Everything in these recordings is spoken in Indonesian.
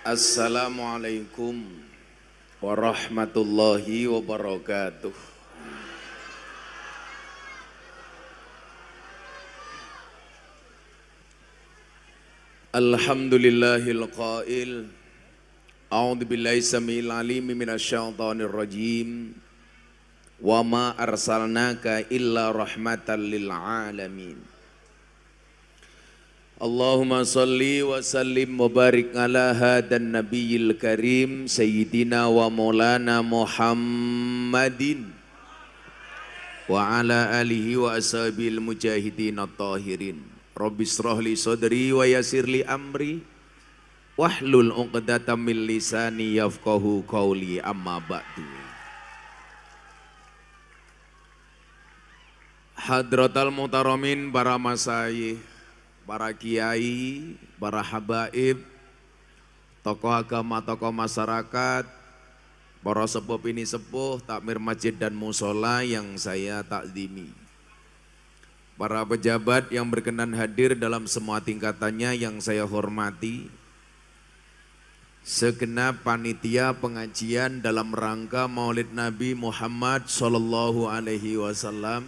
Assalamualaikum warahmatullahi wabarakatuh. Alhamdulillahil qail. A'udzu billahi samil alim minasyaitonir rajim. Wa ma arsalnaka illa rahmatan lil alamin. Allahumma salli wa sallim mubarik ala hadan nabiyil karim sayyidina wa maulana Muhammadin wa ala alihi wa ashabil mujahidin at-tahirin Rabbi li sadri wa yasir li amri wahlul uqdata min lisani yafqahu qawli amma ba'du Hadratal Mutaramin para masayih para kiai, para habaib, tokoh agama, tokoh masyarakat, para sepuh ini sepuh, takmir masjid dan musola yang saya takzimi. Para pejabat yang berkenan hadir dalam semua tingkatannya yang saya hormati, segenap panitia pengajian dalam rangka Maulid Nabi Muhammad Sallallahu Alaihi Wasallam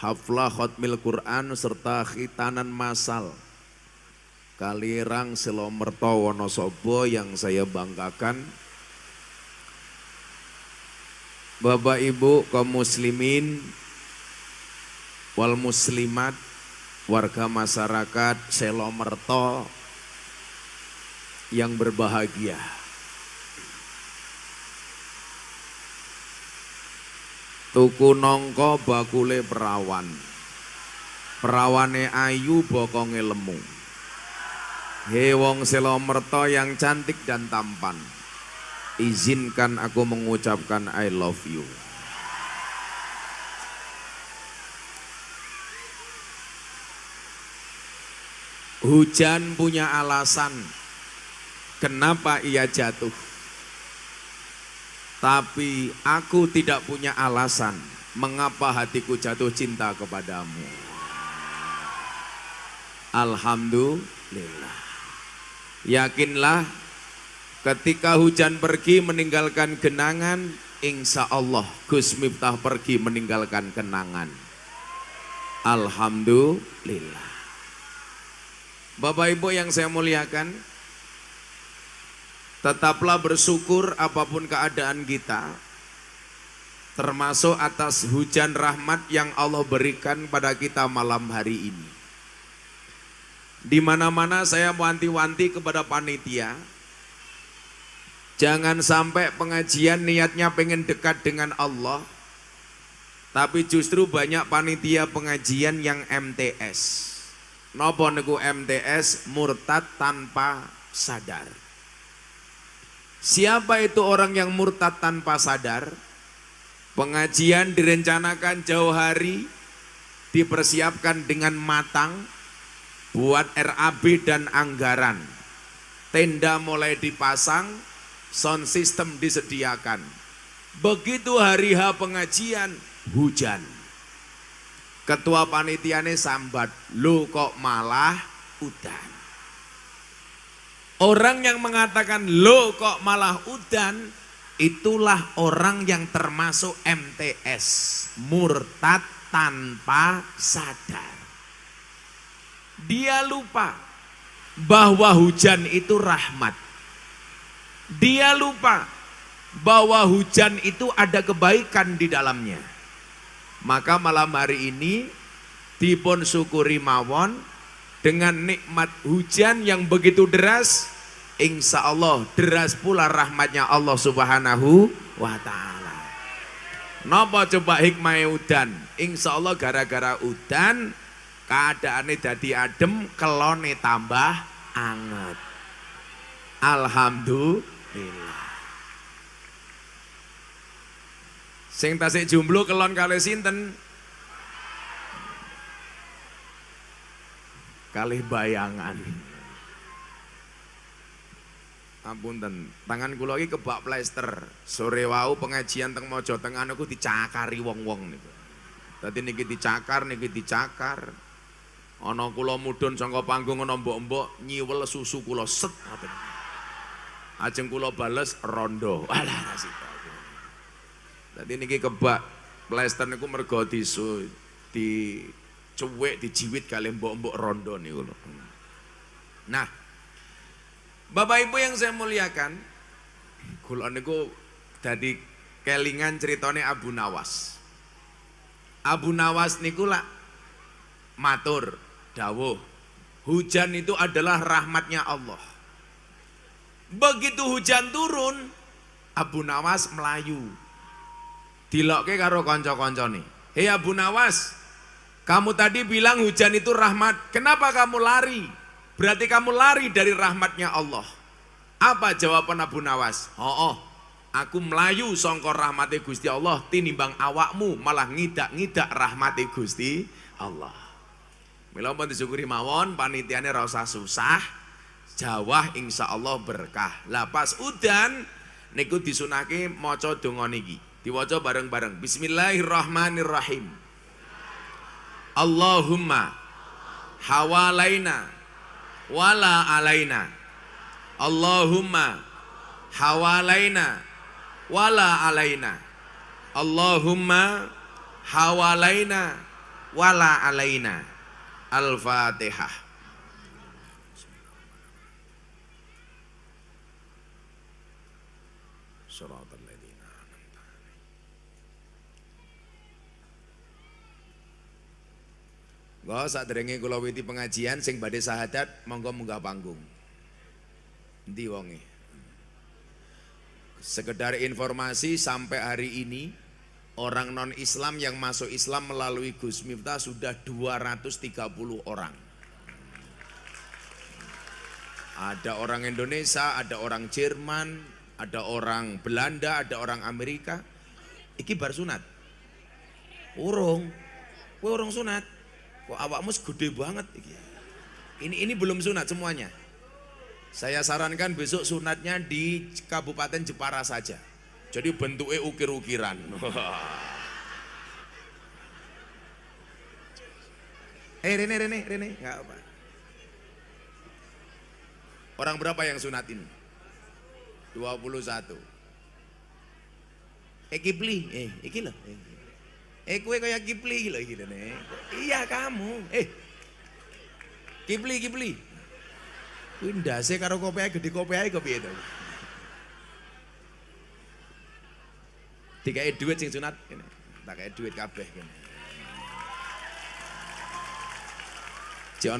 haflah khotmil Quran serta khitanan masal Kalirang selomerto Wonosobo yang saya banggakan Bapak Ibu kaum muslimin wal muslimat warga masyarakat Selomerto yang berbahagia. Tuku nongko bakule perawan. Perawane ayu bokonge lemu. He wong selomerto yang cantik dan tampan. Izinkan aku mengucapkan I love you. Hujan punya alasan kenapa ia jatuh. Tapi aku tidak punya alasan mengapa hatiku jatuh cinta kepadamu. Alhamdulillah. Yakinlah ketika hujan pergi meninggalkan genangan, insya Allah Gus Miftah pergi meninggalkan kenangan. Alhamdulillah. Bapak Ibu yang saya muliakan, Tetaplah bersyukur apapun keadaan kita Termasuk atas hujan rahmat yang Allah berikan pada kita malam hari ini di mana-mana saya wanti-wanti kepada panitia Jangan sampai pengajian niatnya pengen dekat dengan Allah Tapi justru banyak panitia pengajian yang MTS Nopo neku MTS murtad tanpa sadar Siapa itu orang yang murtad tanpa sadar? Pengajian direncanakan jauh hari, dipersiapkan dengan matang, buat RAB dan anggaran. Tenda mulai dipasang, sound system disediakan. Begitu hari H pengajian, hujan. Ketua panitiane sambat, lu kok malah udah? Orang yang mengatakan lo kok malah udan, itulah orang yang termasuk MTS, murtad tanpa sadar. Dia lupa bahwa hujan itu rahmat. Dia lupa bahwa hujan itu ada kebaikan di dalamnya. Maka malam hari ini dipun syukuri mawon dengan nikmat hujan yang begitu deras insya Allah deras pula rahmatnya Allah subhanahu wa ta'ala nopo coba hikmahnya udan insya Allah gara-gara udan keadaannya jadi adem kelone tambah anget Alhamdulillah sing tasik jomblo kelon kali sinten kali bayangan Ampun ten, tangan kula iki kebak plester sore wau pengajian teng mojo teng anu dicakari wong-wong niku dadi niki dicakar niki dicakar ana kula mudhun saka panggung ana mbok-mbok nyiwel susu kula set ngoten ajeng kula bales rondo alah rasita dadi niki kebak plester niku mergo disu di cuwek dijiwit kalih mbok-mbok rondo niku nah Bapak Ibu yang saya muliakan, kulon nego tadi kelingan ceritanya Abu Nawas. Abu Nawas niku lah matur dawuh. Hujan itu adalah rahmatnya Allah. Begitu hujan turun, Abu Nawas melayu. Diloke karo konco nih. "Hei Abu Nawas, kamu tadi bilang hujan itu rahmat. Kenapa kamu lari?" Berarti kamu lari dari rahmatnya Allah. Apa jawaban Abu Nawas? Oh, oh aku melayu songkor rahmati Gusti Allah tinimbang awakmu malah ngidak-ngidak rahmati Gusti Allah. Mila pun disyukuri mawon panitiannya rasa susah. Jawah insya Allah berkah. Lah pas udan niku disunaki moco donga niki. diwajo bareng-bareng. Bismillahirrahmanirrahim. Allahumma hawalaina wala alaina Allahumma hawalaina wala alaina Allahumma hawalaina wala alaina Al-Fatihah Surat Monggo sadurunge kula witi pengajian sing badhe sahadat monggo munggah panggung. Endi wonge? Sekedar informasi sampai hari ini orang non-Islam yang masuk Islam melalui Gus Miftah sudah 230 orang. Ada orang Indonesia, ada orang Jerman, ada orang Belanda, ada orang Amerika. Iki bar sunat. Urung. Kowe urung sunat kok awakmu segede banget. Ini ini belum sunat semuanya. Saya sarankan besok sunatnya di Kabupaten Jepara saja. Jadi bentuknya ukir-ukiran. eh Rene, Rene, Rene, nggak apa. Orang berapa yang sunat ini? 21. Eh satu. eh iki loh. Eh. Eh kue kayak Kipli loh gitu nih. Iya kamu. Eh Kipli Kipli. Kue sih karo kopi aja di kopi aja kopi itu. Tiga duit sing sunat Tak kayak duit kabeh kene.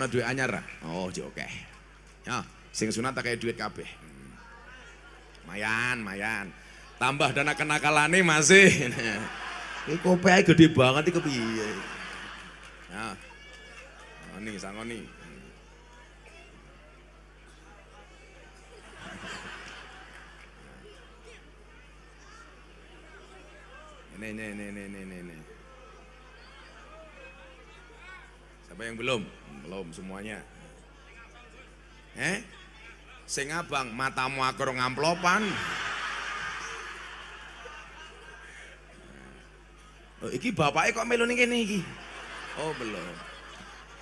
duit anyar. Oh, jo oke. Ya, sing sunat tak kayak duit kabeh. Mayan, mayan. Tambah dana kenakalan nih masih. Kopi aja gede banget iki kepiye? Nah. Ngene sangoni. Ini ini ini ini ini ini. Siapa yang belum? Belum semuanya. Eh? Sing abang matamu akur ngamplopan. Oh, iki bapaknya kok melu ini iki? Oh, belum.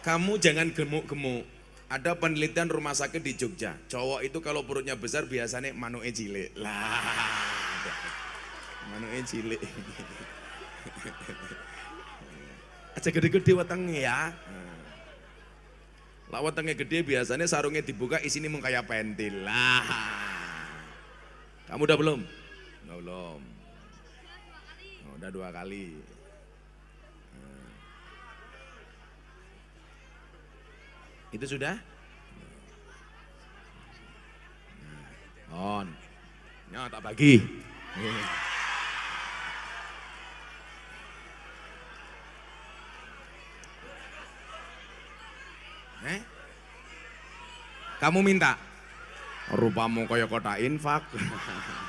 Kamu jangan gemuk-gemuk. Ada penelitian rumah sakit di Jogja. Cowok itu kalau perutnya besar biasanya manu cilik. Lah. Manu cilik. Aja gede-gede watangnya ya. Hmm. Lah watangnya gede biasanya sarungnya dibuka isinya ini kayak pentil. Lah. Kamu udah belum? belum udah dua kali. Hmm. Itu sudah? Hmm. Hmm. On. Ya, tak bagi. Eh? Kamu minta? Rupamu kaya kota infak.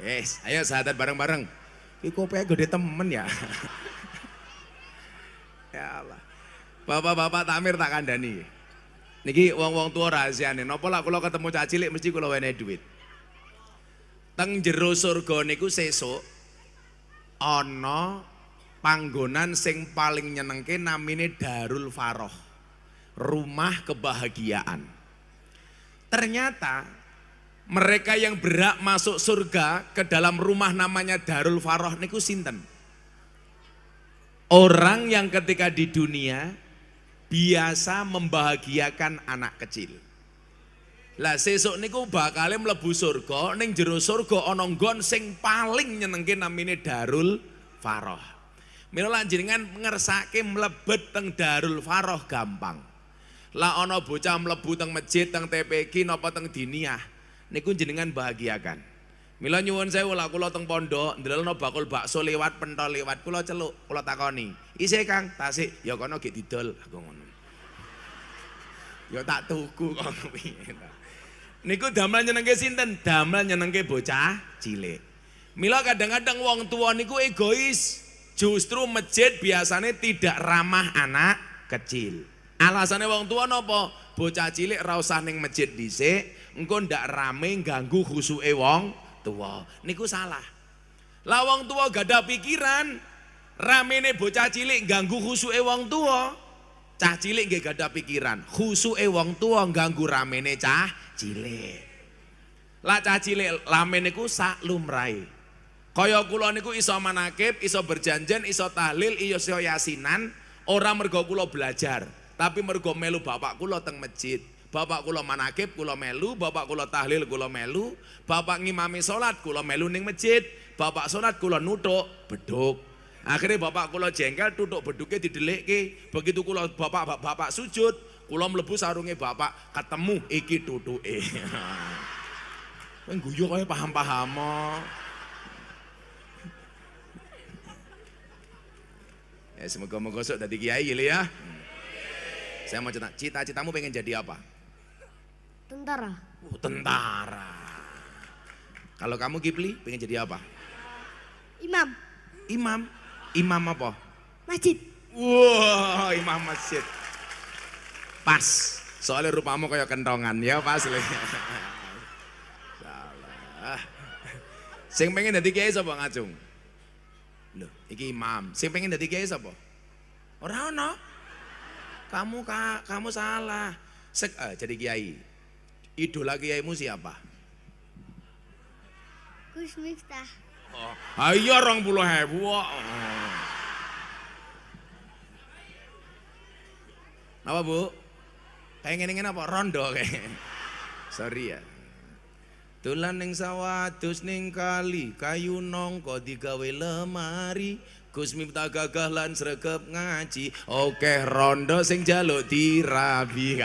Yes, ayo sahabat bareng-bareng. Iku pengen gede temen ya. ya Allah. Bapak-bapak Tamir tak kandani. Niki wong-wong tua nih. Nopo lah kalau ketemu caci cilik mesti kalau wene duit. Teng jero surga niku sesuk Ono panggonan sing paling nyenengke namine Darul Faroh. Rumah kebahagiaan. Ternyata mereka yang berak masuk surga ke dalam rumah namanya Darul Faroh niku sinten. Orang yang ketika di dunia biasa membahagiakan anak kecil. Lah sesuk niku bakal mlebu surga, ning jero surga ana nggon sing paling nyenengke namine Darul Faroh. Mila jenengan ngersake mlebet teng Darul Faroh gampang. Lah ana bocah mlebu teng masjid, teng TPK napa teng diniyah niku jenengan bahagiakan. Mila nyuwun sewu lak kula teng pondok ndelokno bakul bakso lewat pentol lewat kula celuk kula takoni. Ise Kang, tasik ya kono gek didol aku ngono. Ya tak tuku kono piye Niku damel nyenengke sinten? Damel nyenengke bocah cilik. Mila kadang-kadang wong tua niku egois. Justru masjid biasanya tidak ramah anak kecil. Alasannya wong tua nopo? Bocah cilik ra usah ning masjid dhisik, engko ndak rame ganggu khusuke wong tua, Niku salah. Lah wong tuwa gak ada pikiran, ramene bocah cilik ganggu khusuke wong tua, Cah cilik nggih gak ada pikiran, khusuke wong tua ganggu ramene cah cilik. Lah cah cilik rame niku sak lumrahe. Kaya kula niku iso manakib, iso berjanjen, iso tahlil, iso iya yasinan, ora mergo kula belajar, tapi mergo melu bapak kula teng masjid. Bapak kula manakib kula melu, bapak kula tahlil kula melu, bapak ngimami salat kula melu ning masjid, bapak salat kula nutuk beduk. Akhirnya bapak kula jengkel tutuk beduke didelikke. Begitu kula bapak bapak sujud, kula mlebu sarunge bapak ketemu iki tutuke. Kowe guyu kaya paham-paham. Ya semoga-moga sok dadi kiai ya. Saya mau cerita, cita-citamu pengen jadi apa? Tentara. Oh, tentara. Kalau kamu Kipli, pengen jadi apa? Imam. Imam? Imam apa? Masjid. Wow, imam masjid. Pas. Soalnya rupamu kayak kentongan ya pas. Salah. Sing pengen jadi kiai sapa ngacung? Loh, iki imam. Sing pengen jadi kiai sapa? Ora ono. Kamu ka, kamu salah. Sek, uh, jadi kiai. Idola kiaimu siapa? Gus Miftah. Oh, ayo iya, orang puluh hebu. Oh. Apa bu? Pengen ingin apa? Rondo kayak. Sorry ya. Tulan ning sawah, dus ning kali, kayu kok digawe lemari, Gus Miftah gagah lan sregep ngaji, oke rondo sing jaluk dirabi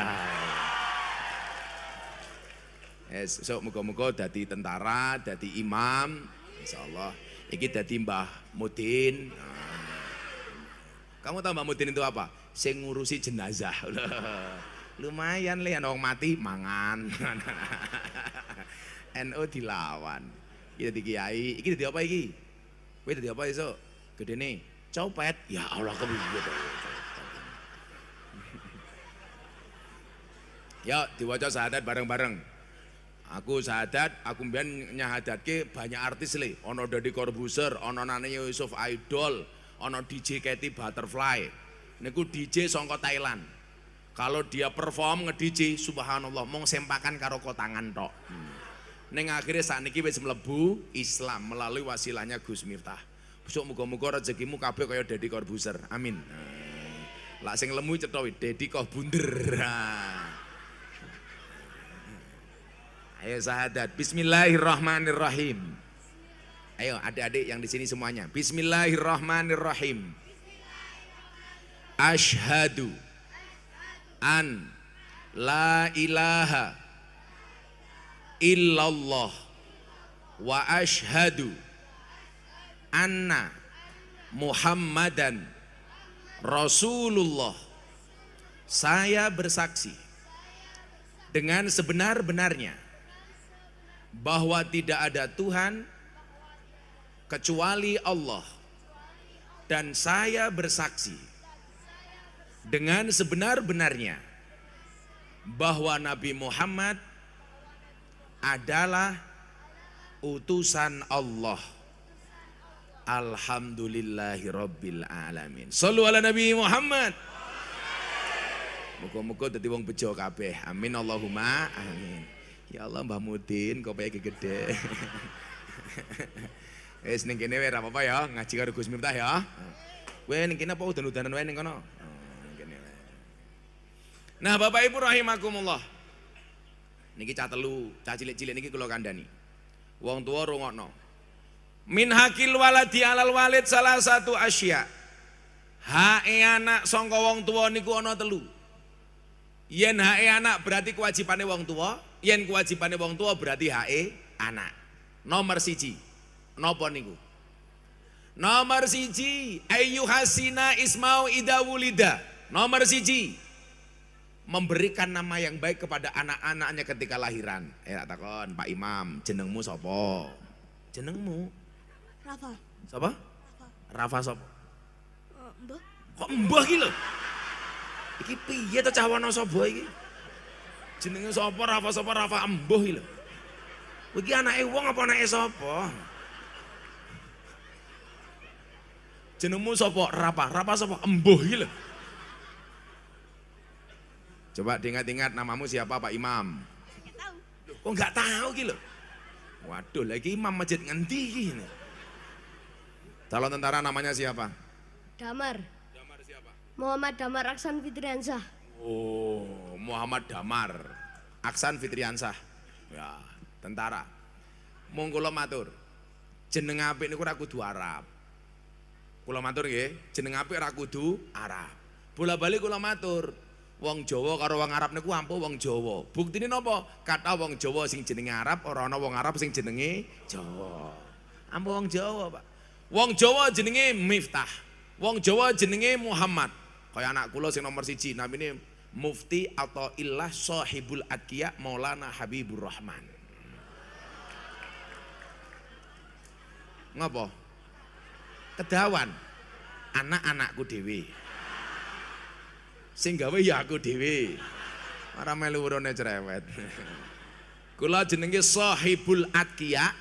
esuk muga-muga dadi tentara, jadi imam, insyaallah. Iki dadi Mbah Mudin. Kamu tahu Mbah Mudin itu apa? Sing ngurusi jenazah. Lumayan lah, orang mati mangan. NU dilawan. Iki dadi kiai, iki dadi apa iki? Kowe dadi apa Gede nih. copet. Ya Allah kepiye to? Ya, diwajah sahadat bareng-bareng. Aku sahadat aku nyahadat ke banyak artis le, ana Deddy Corbuzier, ono Nani Yusuf Idol, ono DJ Katy Butterfly. Niku DJ songko Thailand. Kalau dia perform nge-DJ, subhanallah, mong sempakan karo tangan tok. Hmm. Ning akhirnya sakniki wis mlebu Islam melalui wasilahnya Gus Miftah. Besok muga-muga rezekimu kabeh kaya Deddy Corbuzier. Amin. Lah sing lemu cetha Deddy Corbuzier. Ayo sahadat Bismillahirrahmanirrahim. Ayo adik-adik yang di sini semuanya. Bismillahirrahmanirrahim. Ashadu an la ilaha illallah wa ashadu anna Muhammadan Rasulullah. Saya bersaksi dengan sebenar-benarnya bahwa tidak ada Tuhan kecuali Allah dan saya bersaksi dengan sebenar-benarnya bahwa Nabi Muhammad adalah utusan Allah. Alhamdulillahirabbil alamin. Sallu ala Nabi Muhammad. Muka-muka dadi wong bejo kabeh. Amin Allahumma amin. Ya Allah Mbah Mudin kayak gede. Wis ning kene wae apa-apa ya, ngaji karo Gus Miftah ya. Kowe hmm. ning kene apa udan-udanan wae ning kono? Oh, nah, Bapak Ibu rahimakumullah. Niki cah telu, cah cilik-cilik niki kula kandhani. Wong tua rungokno. Min hakil waladi alal walid salah satu asya. Hae anak sangka wong tua niku ana telu. Yen hae anak berarti kewajibane wong tua. Yen kewajibannya wong tua berarti hae anak. Nomor siji. Nopo niku? Nomor siji. Ayu hasina ismau ida wulida. Nomor siji. Memberikan nama yang baik kepada anak-anaknya ketika lahiran. Eh takon, Pak Imam, jenengmu sopo? Jenengmu? Rafa. Sopo? Rafa. Rafa sopo? Eh, mbah. Kok mbah gila kipi Iki piye tuh cah sopo jenenge sapa Rafa sapa Rafa embuh iki lho iki anake wong apa anake sapa jenengmu sapa Rafa Rafa sapa embuh iki lho coba diingat-ingat namamu siapa Pak Imam kok nggak tahu iki lho waduh lagi imam masjid ngendi iki calon tentara namanya siapa Damar Damar siapa Muhammad Damar Aksan Fitriansyah Oh, Muhammad Damar. Aksan Fitriansah. Ya, tentara. Mung matur. Jeneng apik niku ora kudu Arab. Kulo matur nggih, jeneng apik ora kudu Arab. Bola-bali kulo matur, wong Jawa karo wong Arab niku ampuh wong Jawa. Buktine nopo, Kata wong Jawa sing jenenge Arab ora ana wong Arab sing jenenge Jawa. Ampuh wong Jawa, Pak. Wong Jawa jenenge Miftah. Wong Jawa jenenge Muhammad. Kaya anak kula sing nomor siji namine Mufti atau Ilah sahibul atkiya Maulana Habibur Rahman. Ngapoh, Kedawan anak-anakku dewi. Sehingga ya aku dewi. Para melu cerewet. Kula jenenge sahibul atkiya.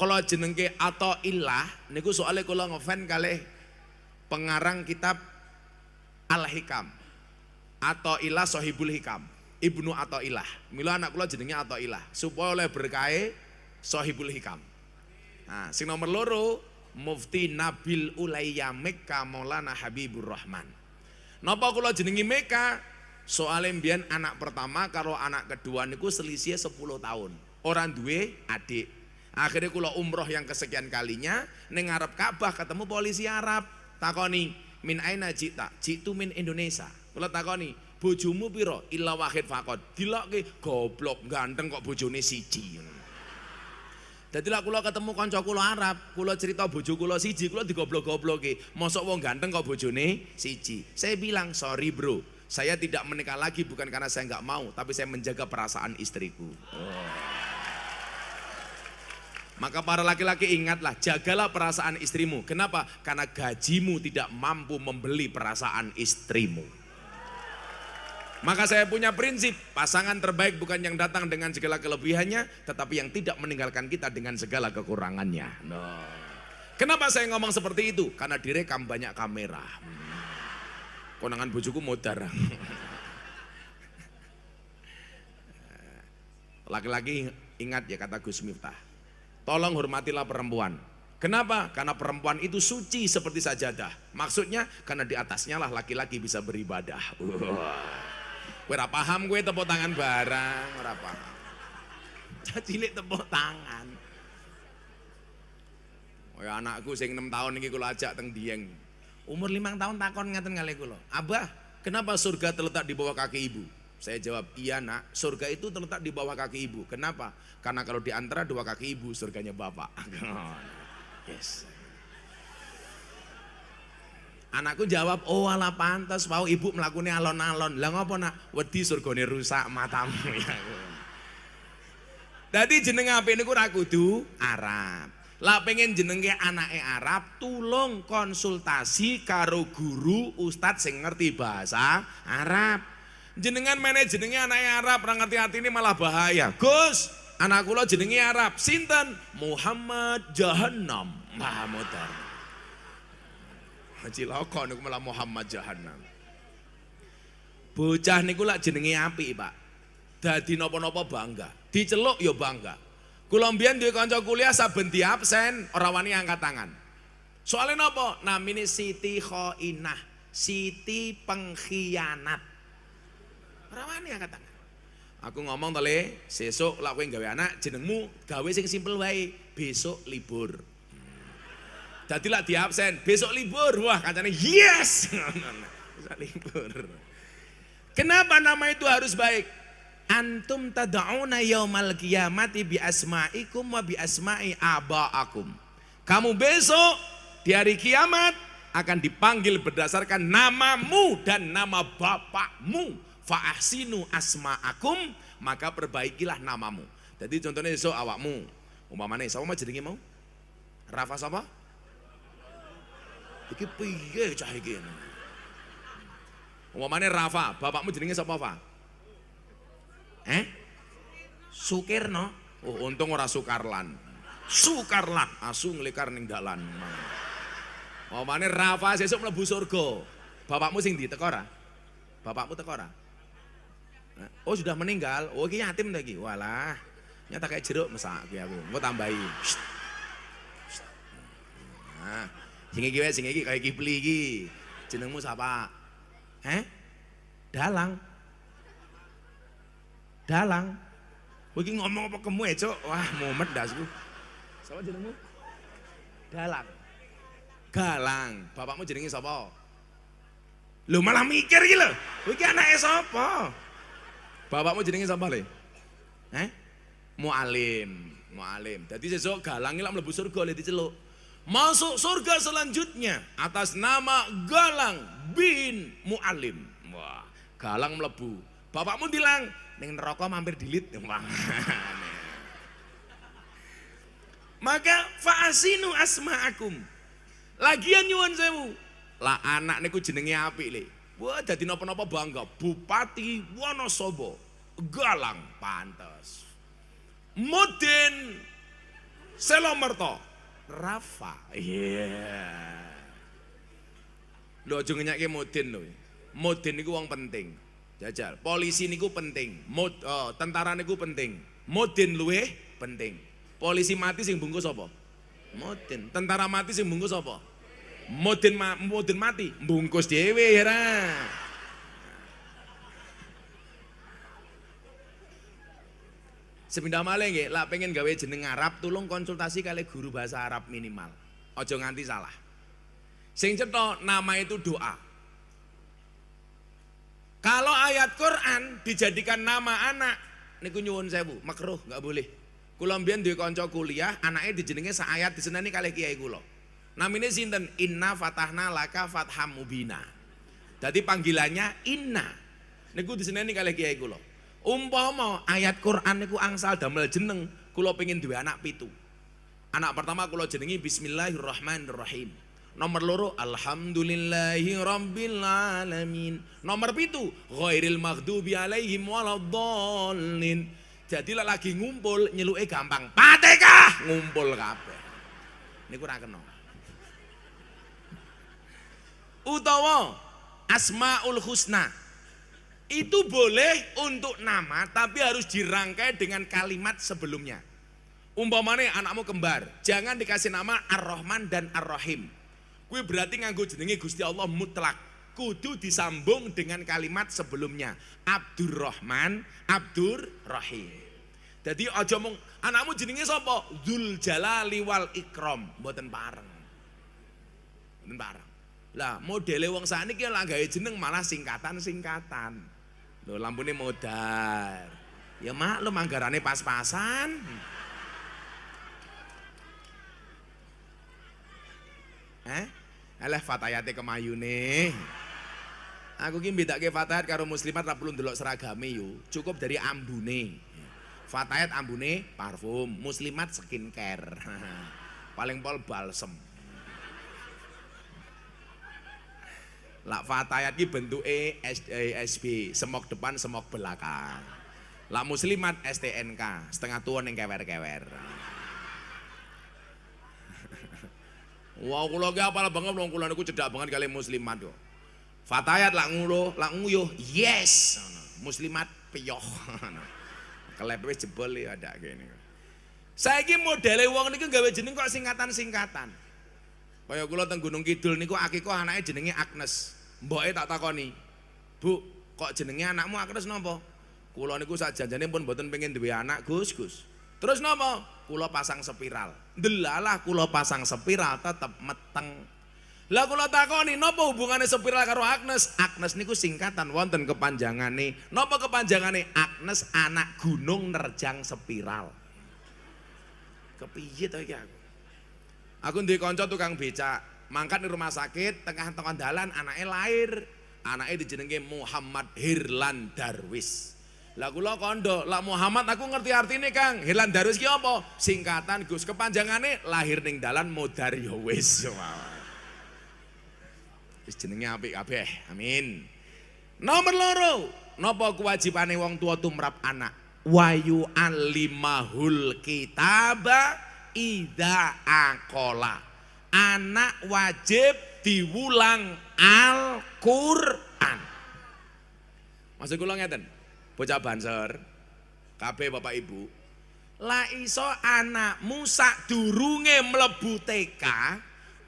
Kula jenenge atau Ilah. niku soalnya kula ngefan kali pengarang kitab Al-Hikam atau ilah sohibul hikam. Ibnu atau ilah milo anak kula jenenge ilah supaya oleh berkahe sohibul hikam. Nah, sing nomor loro Mufti Nabil Ulayya Mekka Maulana Habibur Rahman. Napa kulo jenengi Mekka? soalnya mbiyen anak pertama karo anak kedua niku selisih 10 tahun. Orang duwe adik. Akhirnya kulo umroh yang kesekian kalinya ning ngarep Ka'bah ketemu polisi Arab. Takoni, "Min aina cita "Jitu min Indonesia." Kula takoni, bojomu pira? Illa wahid faqat. Dilokke goblok ganteng kok bojone siji. Dadi lak kula ketemu kanca kula Arab, kula cerita bojo kula siji, kula digoblok-gobloke. Mosok wong ganteng kok bojone siji. Saya bilang, "Sorry, Bro. Saya tidak menikah lagi bukan karena saya nggak mau, tapi saya menjaga perasaan istriku." Oh. Maka para laki-laki ingatlah, jagalah perasaan istrimu. Kenapa? Karena gajimu tidak mampu membeli perasaan istrimu. Maka saya punya prinsip, pasangan terbaik bukan yang datang dengan segala kelebihannya, tetapi yang tidak meninggalkan kita dengan segala kekurangannya. No. Kenapa saya ngomong seperti itu? Karena direkam banyak kamera. Hmm. Konangan bujuku modar. Laki-laki ingat ya kata Gus Miftah. Tolong hormatilah perempuan. Kenapa? Karena perempuan itu suci seperti sajadah. Maksudnya karena di atasnya lah laki-laki bisa beribadah. Wow berapa paham gue tepuk tangan barang, berapa paham. cilik tepuk tangan. ya anakku sing 6 tahun ini kula ajak teng Dieng. Umur 5 tahun takon ngaten kali kula. Abah, kenapa surga terletak di bawah kaki ibu? Saya jawab, iya nak, surga itu terletak di bawah kaki ibu. Kenapa? Karena kalau di antara dua kaki ibu, surganya bapak. yes. Anakku jawab, "Oh ala pantas mau ibu melakukan alon-alon." Lah ngapa nak? Wedi surgane rusak matamu Jadi ya. Dadi jeneng ini ini ora kudu Arab. Lah pengen jenenge eh Arab, tolong konsultasi karo guru ustadz sing ngerti bahasa Arab. Jenengan meneh jenenge eh Arab, orang ngerti ini malah bahaya. Gus, anakku lo jenenge Arab. Sinten? Muhammad Jahannam. Mahmudar. Loko niku malah Muhammad Jahannam. Bocah niku lak jenenge api, Pak. Dadi napa-napa bangga, diceluk ya bangga. Kula mbiyen duwe kanca kuliah saben di absen ora wani angkat tangan. Soalnya napa? Namine Siti Khainah, Siti pengkhianat. Ora wani angkat tangan. Aku ngomong tole, sesuk lak kowe gawe anak jenengmu gawe sing simpel wae, besok libur jadi lah di absen besok libur wah katanya yes nah, nah, nah. besok libur kenapa nama itu harus baik antum tada'una yaumal kiamati bi asma'ikum wa bi asma'i aba'akum kamu besok di hari kiamat akan dipanggil berdasarkan namamu dan nama bapakmu fa'ahsinu asma'akum maka perbaikilah namamu jadi contohnya besok awakmu umpamanya mau jadinya mau Rafa sama Iki piye cah iki? Umpamane Rafa, bapakmu jenenge sapa, Pak? Eh? Sukirno. Oh, untung ora Sukarlan. Sukarlan, asu nglekar ning dalan. Umpamane Rafa sesuk mlebu surga. Bapakmu sing di teko ora? Bapakmu teko ora? Eh, oh, sudah meninggal. Oh, iki yatim ta iki. Walah. Nyata kayak jeruk mesak aku. Mau tambahi. Nah. Sing iki wae sing iki kaya Kipli iki. Jenengmu siapa? Heh? Dalang. Dalang. Kowe iki ngomong apa kemu ya, Cuk? Wah, mumet dasku. Sapa jenengmu? Dalang. Galang. Bapakmu jenenge sapa? Lu malah mikir iki lho. Kowe iki anake sapa? Bapakmu jenenge sapa le? Heh? Mualim, mualim. Dadi sesuk galang iki lak mlebu surga le diceluk. Masuk surga selanjutnya atas nama Galang bin Mualim. Wah, Galang melebu. Bapakmu bilang, neng rokok mampir dilit. Wah. Maka faasinu asma'akum. Lagian nyuwun sewu. Lah anak niku jenenge apik le. Wah jadi nopo-nopo bangga. Bupati Wonosobo. Galang pantas. Mudin Selomerto. Rafa. Iya. Yeah. Lho ke ngenyake Mudin lho. Mudin niku wong penting. Jajal. Polisi niku penting. mod oh, tentara niku penting. modin luwe penting. Polisi mati sing bungkus apa? Modin. Tentara mati sing bungkus apa? Modin ma modin mati bungkus dhewe ya. Sepindah malah nggih, lak pengen gawe jeneng Arab, tolong konsultasi kali guru bahasa Arab minimal. Ojo nganti salah. Sing cetok nama itu doa. Kalau ayat Quran dijadikan nama anak, niku nyuwun bu, makruh nggak boleh. Kula di konco kuliah, anaknya dijenenge seayat di nih kali kiai kula. Namine sinten? Inna fatahna laka fatham mubina. Jadi panggilannya Inna. Niku di nih kali kiai Gulo. Umpama ayat Quran niku angsal damel jeneng, kula pengin duwe anak pitu. Anak pertama kula jenengi Bismillahirrahmanirrahim. Nomor loro Alhamdulillahi Rabbil Alamin Nomor pitu Ghairil maghdubi alaihim waladhalin Jadi lagi ngumpul nyeluke gampang Patekah ngumpul kabeh Niku ora kena Utawa Asmaul Husna itu boleh untuk nama tapi harus dirangkai dengan kalimat sebelumnya. umpamanya anakmu kembar, jangan dikasih nama Ar-Rahman dan Ar-Rahim. Kuwi berarti nganggo jenenge Gusti Allah mutlak. Kudu disambung dengan kalimat sebelumnya. Abdurrahman, Abdur Jadi aja mung anakmu jenenge sapa? Dzul Jalali wal Ikram, mboten pareng. Mboten pareng. Lah modele wong sakniki lak gawe jeneng malah singkatan-singkatan. Loh ini modar. Ya maklum anggarane pas-pasan. Eh? Alah fatayate kemayune. Aku ki mbedake fatayat karo muslimat ra perlu ndelok seragame yo. Cukup dari ambune. Fatayat ambune parfum, muslimat skincare. Paling pol balsem. Lak fatayat ki S eh, SB, semok depan, semok belakang. Lak muslimat STNK, setengah tuan yang kewer-kewer. Wah, kula ki apal banget wong kula niku cedak banget kali muslimat yo. Fatayat lak ngulo, lak nguyo yes. Muslimat piyoh. Kelep wis jebol ya ada kene. Saiki modele wong niku gawe jeneng kok singkatan-singkatan. Kaya kula teng Gunung Kidul niku akiko anake jenenge Agnes. Mboke tak takoni. Bu, kok jenenge anakmu Agnes nopo? Kula niku sakjanjane pun mboten pengen duwe anak, Gus, Gus. Terus nopo? Kula pasang spiral. Delalah kula pasang spiral tetep meteng. Lah kula takoni nopo hubungane spiral karo Agnes? Agnes niku singkatan wonten kepanjangane. Nopo kepanjangane? Agnes anak gunung nerjang spiral. Kepiye to iki aku? Aku ndek kanca tukang becak, mangkat di rumah sakit, tengah-tengah dalan anaknya lahir. Anaknya dijenengi Muhammad Hirlan Darwis. Lah kula kondo, lah Muhammad aku ngerti artinya Kang. Hirlan Darwis ki apa? Singkatan Gus, kepanjangane lahir ning dalan modar ya wis. Wis jenenge apik kabeh. Amin. Nomor loro, kewajiban kewajibane wong tua tumrap anak? Wayu alimahul kitaba ida akola. Anak wajib diwulang Al-Qur'an. Maksud kula ngeten. Bocah banser kabeh Bapak Ibu. La iso Musa Durunge mlebu TK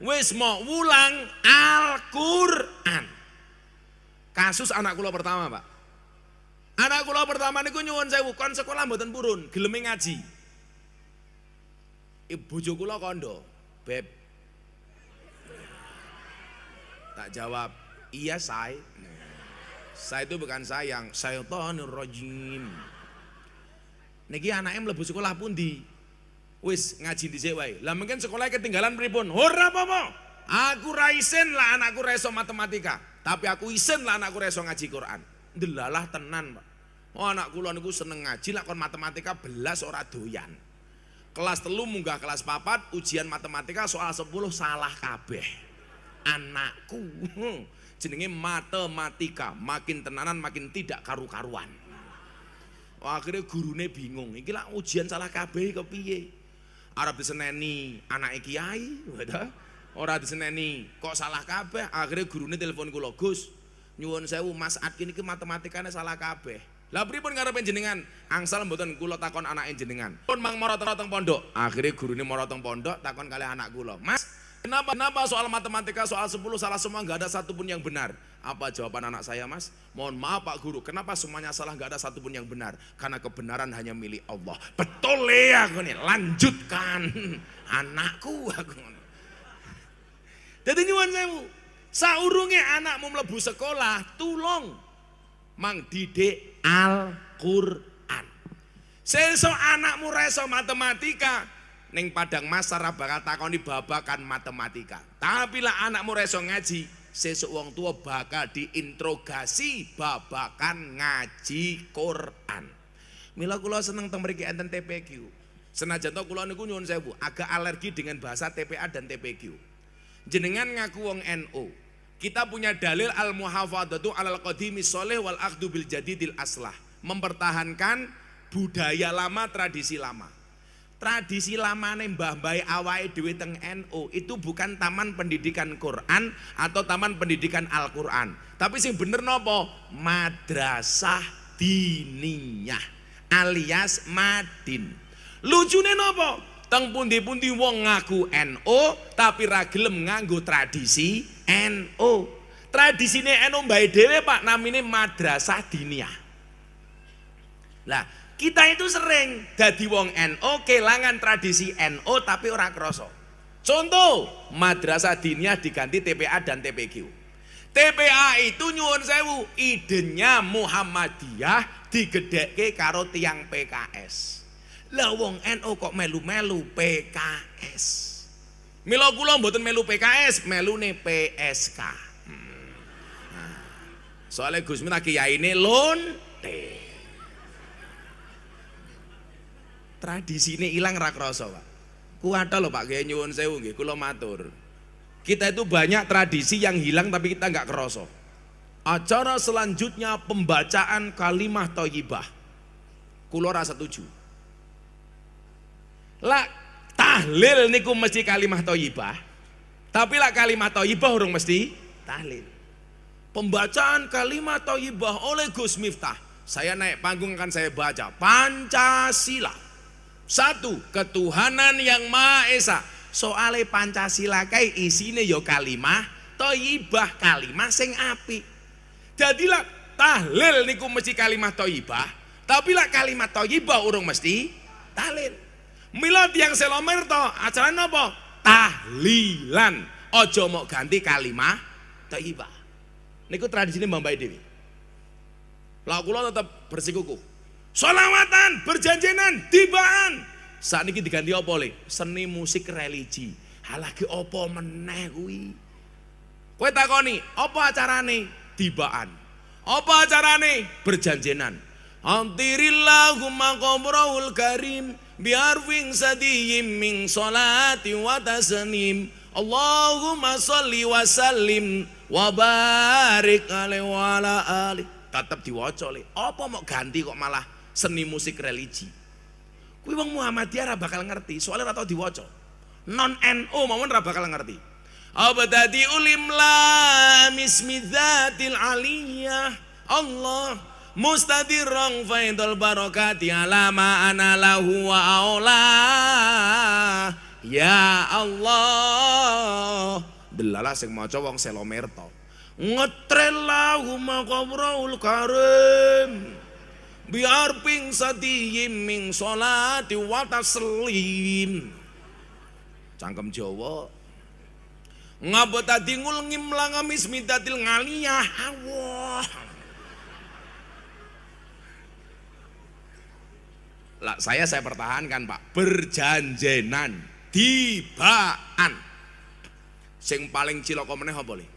wis mau wulang Al-Qur'an. Kasus anak kulo pertama, Pak. Anak kulo pertama niku nyuwun sewu kon sekolah mboten purun, geleme ngaji ibu kula kondo, Beb. Tak jawab, iya say. Saya itu bukan sayang, syaitonir rajim. Niki anaknya mlebu sekolah pun di, Wis ngaji di wae. Lah mungkin sekolahnya ketinggalan pripun? hurra apa Aku raisin lah anakku reso matematika, tapi aku isin lah anakku reso ngaji Quran. Delalah tenan, Pak. Oh anak kulon itu seneng ngaji lah kon matematika belas orang doyan kelas telu munggah kelas papat ujian matematika soal 10 salah kabeh anakku hmm, jenenge matematika makin tenanan makin tidak karu-karuan akhirnya gurune bingung iki lah ujian salah kabeh kepiye Arab diseneni anak kiai ora diseneni kok salah kabeh akhirnya gurune telepon kula Gus nyuwun sewu Mas Adkin iki matematikanya salah kabeh lah pripun ngarepe jenengan? Angsal mboten kula takon anake jenengan. Pun mang mara teng pondok. Akhire gurune mara teng pondok takon kali anak kula. Mas, kenapa kenapa soal matematika soal 10 salah semua Gak ada satupun yang benar? Apa jawaban anak saya, Mas? Mohon maaf Pak Guru, kenapa semuanya salah Gak ada satupun yang benar? Karena kebenaran hanya milik Allah. Betul ya aku nih, lanjutkan. Anakku aku. Jadi nyuwun sewu, saurunge anakmu mlebu sekolah, tulung mang didik Al-Qur'an. Sesuatu anakmu reso matematika, ning Padang masara bakal takoni babakan matematika. Tapi lah anakmu reso ngaji, sesuk wong tua bakal diintrogasi babakan ngaji Quran. Mila kula seneng teng mriki enten TPQ. Senajan to kula niku nyuwun sewu, agak alergi dengan bahasa TPA dan TPQ. Jenengan ngaku wong NU, NO. Kita punya dalil al-muhafadatu alal qadimi soleh wal akhdu bil jadidil aslah. Mempertahankan budaya lama, tradisi lama. Tradisi lama nih mbah mbah awai dewi teng NU itu bukan taman pendidikan Quran atau taman pendidikan Al Quran. Tapi sih bener nopo madrasah dininyah alias madin. nih nopo? Teng pundi-pundi wong ngaku NU tapi ragilem nganggu tradisi NU. ini NU mbae dhewe Pak namanya Madrasah Diniyah. Lah, kita itu sering jadi wong no kehilangan tradisi no tapi orang krasa. Contoh, Madrasah Diniyah diganti TPA dan TPQ. TPA itu nyuwun sewu, idenya Muhammadiyah digedekke karo tiang PKS. Lah wong NU kok melu-melu PKS. Milo kula mboten melu PKS, melune PSK. Hmm. Nah, soale Gus Min lagi yaine kiyaine lonte. Tradisine ilang ra krasa, Pak. ada lho Pak Kiai nyuwun sewu nggih, kula matur. Kita itu banyak tradisi yang hilang tapi kita nggak kerosok. Acara selanjutnya pembacaan kalimah thayyibah. Kulo rasa setuju. Lah tahlil niku mesti kalimat toyibah tapi lah kalimat toyibah urung mesti tahlil pembacaan kalimat toyibah oleh Gus Miftah saya naik panggung akan saya baca Pancasila satu ketuhanan yang maha esa soale Pancasila kai isine yo ya kalimah toyibah kalimah sing api jadilah tahlil niku mesti kalimat toyibah tapi lah kalimat toyibah urung mesti tahlil Mila tiang selomer to, acara apa? Tahlilan. Ojo mau ganti kalimah thayyibah. Niku tradisi ini Mbak Dewi. Lah kula tetap bersikuku. Solawatan, berjanjinan, tibaan. Saat ini diganti apa oleh Seni musik religi. Halagi apa meneh kuwi? Kowe takoni, apa acarane? Tibaan. Apa acarane? Berjanjinan. Antirillahumma qabraul karim biarfin sadiyim min salati wa tasnim Allahumma salli wa sallim wa barik alaihi wa ala alihi tetap diwaca apa mau ganti kok malah seni musik religi kuwi wong Muhammadiyah ora bakal ngerti soalnya ora tau diwaca non NU maupun ora bakal ngerti abdadi ulim mismi dzatil aliyah Allah mustadirrong faidul barokati alama ana lahu wa aula ya Allah delala sing maca wong selomerto ngetrelahu ngetrel karim biar ping sadiyim ming sholati wa taslim cangkem Jawa ngabot adingul ngimlang amis midatil ngaliyah Allah lah saya saya pertahankan pak berjanjenan tibaan sing paling cilok meneh apa li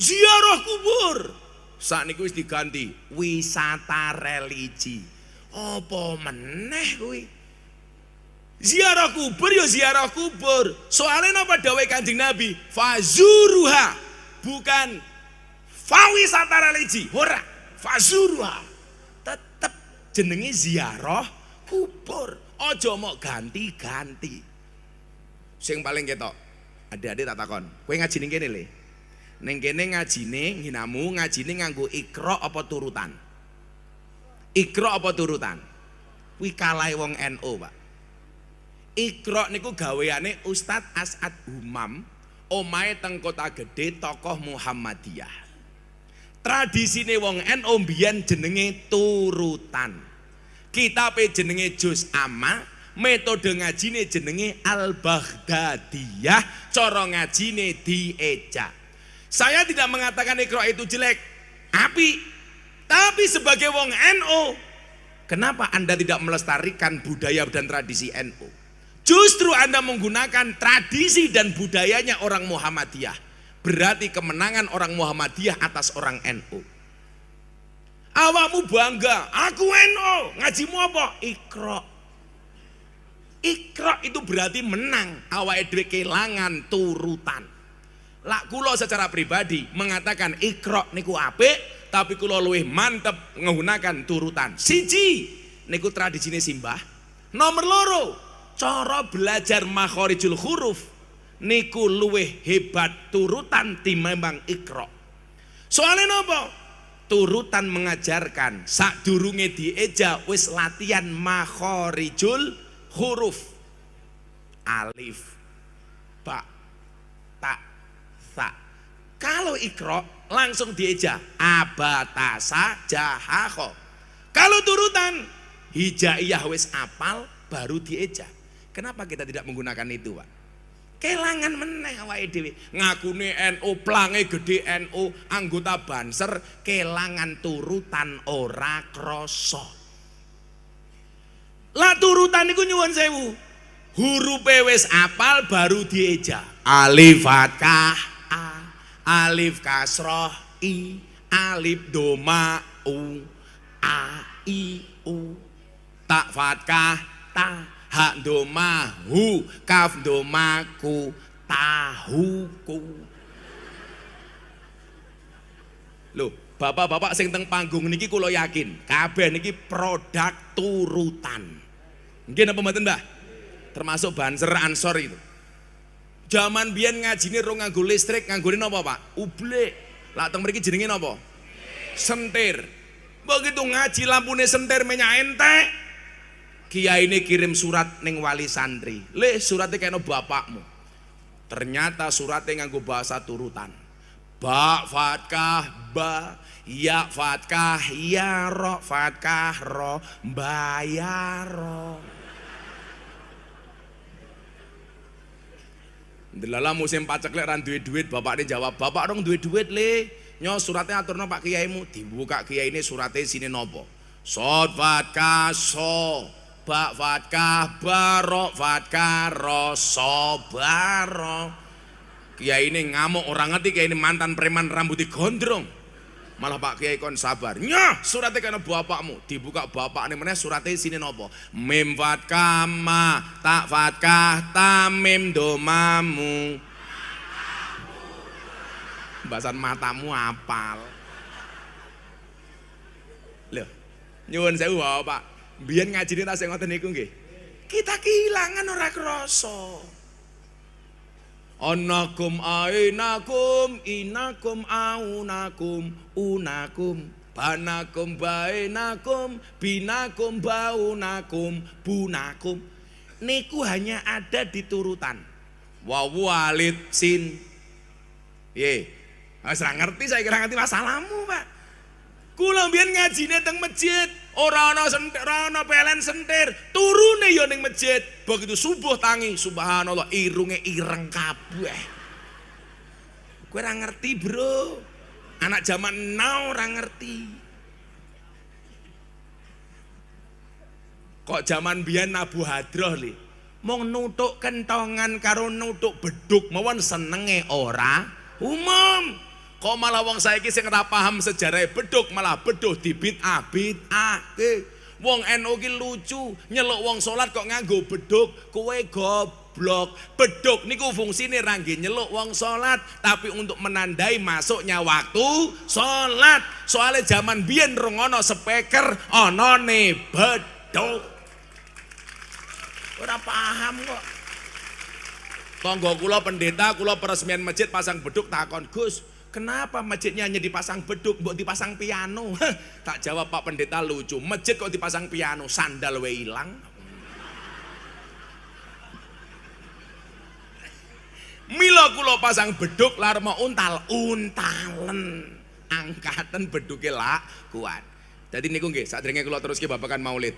ziarah kubur saat niku wis ganti wisata religi apa meneh kuwi ziarah kubur ya ziarah kubur soalnya apa dawai kanjeng nabi fazuruha bukan fawisata religi ora fazuruha tetep jenenge ziarah kubur. Ojo mau ganti-ganti. Sing paling ketok. ada ada tak takon. kue ngaji ning kene le. ngaji kene hinamu ngaji ngajine nganggu ikro apa turutan? ikro apa turutan? Kuwi kalai wong NO, Pak. ikro niku gaweane ustad As'ad umam omahe teng kota gede tokoh Muhammadiyah. tradisi nih wong NU NO, jenenge turutan. Kita jenenge Juz Amma, metode ngajine jenenge Al-Baghdadiyah, cara di dieja. Saya tidak mengatakan Iqra itu jelek, api. Tapi sebagai wong NU, NO, kenapa Anda tidak melestarikan budaya dan tradisi NU? NO? Justru Anda menggunakan tradisi dan budayanya orang Muhammadiyah. Berarti kemenangan orang Muhammadiyah atas orang NU. NO. Awakmu bangga, aku eno, ngajimu apa? Ikro. Ikro itu berarti menang, Awalnya edwe kehilangan turutan. Lak kulo secara pribadi mengatakan ikro niku apik, tapi kulo luwih mantep menggunakan turutan. Siji niku tradisi simbah. Nomor loro, coro belajar makhorijul huruf niku luwih hebat turutan timbang ikro. Soalnya nopo? turutan mengajarkan sak durunge dieja wis latihan makhorijul huruf alif ba ta sa kalau ikro langsung dieja abatasa jahako kalau turutan hijaiyah wis apal baru dieja kenapa kita tidak menggunakan itu pak kelangan meneh awake dhewe ngakune NU plange gede NU anggota banser kelangan turutan ora krasa lah turutan niku nyuwun sewu huruf wis apal baru dieja alif fathah a alif kasroh i alif doma u a i u tak fathah ta hak domahu kaf domaku tahuku loh bapak-bapak sing teng panggung niki kula yakin kabeh niki produk turutan nggih napa mboten Mbah termasuk banser ansor itu Zaman bian biyen ngajine rong nganggo listrik, nganggone napa, Pak? Ublek. Lah teng mriki jenenge napa? Sentir. Begitu ngaji lampune sentir menyak entek. Kiai ini kirim surat neng wali santri. Le suratnya no bapakmu. Ternyata suratnya nganggo bahasa turutan. Ba fatkah ba ya fatkah ya ro fatkah ro ya, ro. Delala musim paceklek ran duit duit bapak dia jawab bapak dong duit duit le nyo suratnya atur aturno pak kiaimu dibuka kiai ini suratnya sini nopo Sot fatkah so bak fatkah barok fatkah roso barok kiai ini ngamuk orang ngerti kiai ini mantan preman rambut gondrong malah pak kiai kon sabar nyah suratnya kena bapakmu dibuka bapak ini mana suratnya sini nopo mim fatkah ma tak fatkah tamim domamu bahasan matamu apal loh nyuwun sewu pak Biyen ngajine tak sing ngoten niku nggih. Kita kehilangan ora krasa. Anakum ainakum inakum aunakum unakum banakum bainakum binakum baunakum bunakum niku hanya ada di turutan wa walid sin ye wis ngerti saya kira ngerti masalahmu Pak kula mbiyen ngajine teng masjid ora ana sentir, ora ana pelen sentir, turune ya ning masjid. Begitu subuh tangi, subhanallah irunge ireng kabeh. Kowe ora ngerti, Bro. Anak zaman now ora ngerti. Kok zaman biyen nabu hadroh li. Mong nutuk kentongan karo nutuk beduk mawon senenge ora umum. Kok malah wong saiki sing ora paham sejarah beduk malah beduk dibid'ah ake Wong NU ki lucu, nyeluk wong salat kok nganggo beduk, kowe goblok. Beduk niku fungsine ra nyeluk wong salat, tapi untuk menandai masuknya waktu salat. Soale zaman biyen rong ana speaker anane beduk. Ora paham kok. Tonggo kula pendeta, kula peresmian masjid pasang beduk takon, Gus, Kenapa masjidnya hanya dipasang beduk, buat dipasang piano? tak jawab Pak Pendeta lucu. Masjid kok dipasang piano, sandal we hilang. Mila kulo pasang beduk lar mau untal untalen. Angkatan beduknya lah kuat. Jadi niku nggih kulo terus ke bapakan Maulid.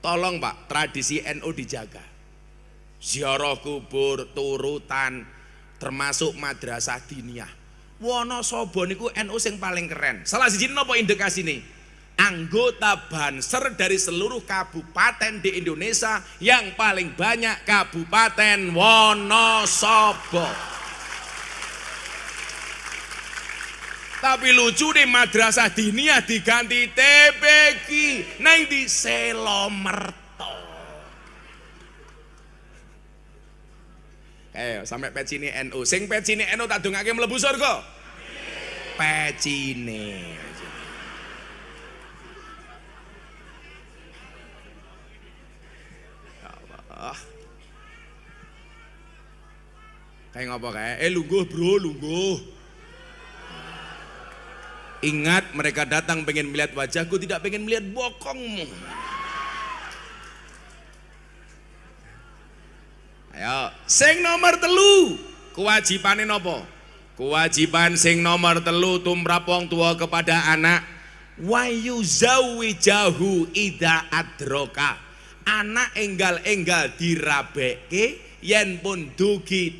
Tolong Pak, tradisi NU NO dijaga. Ziarah kubur, turutan, termasuk madrasah diniyah Wonosobo niku NU sing paling keren. Salah siji indikasi nih? Anggota Banser dari seluruh kabupaten di Indonesia yang paling banyak kabupaten Wonosobo. Tapi lucu nih madrasah diniyah diganti TPQ neng nah, di Selomer Ayo sampai ini NU. Sing ini NU tak ke melebu surga. Pecine. ini. Kayak ngapa kayak? Eh lungguh bro, lungguh. Ingat mereka datang pengen melihat wajahku, tidak pengen melihat bokongmu. Ayo, sing nomor telu kewajibane nopo? Kewajiban sing nomor telu tumrap wong tua kepada anak wayu jahu ida adroka. Anak enggal-enggal dirabeke yen pun dugi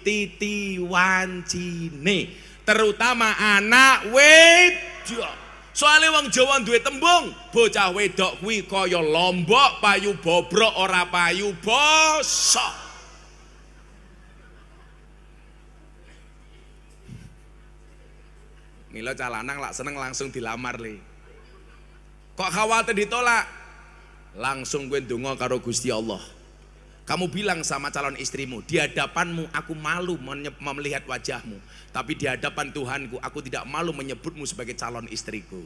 wancine, Terutama anak wedok. Soale wong Jawa duwe tembung, bocah wedok kuwi kaya lombok payu bobrok ora payu bosok. Milo calanang lak seneng langsung dilamar li. Kok khawatir ditolak? Langsung gue dungo karo Gusti Allah. Kamu bilang sama calon istrimu, di hadapanmu aku malu melihat wajahmu. Tapi di hadapan Tuhanku, aku tidak malu menyebutmu sebagai calon istriku.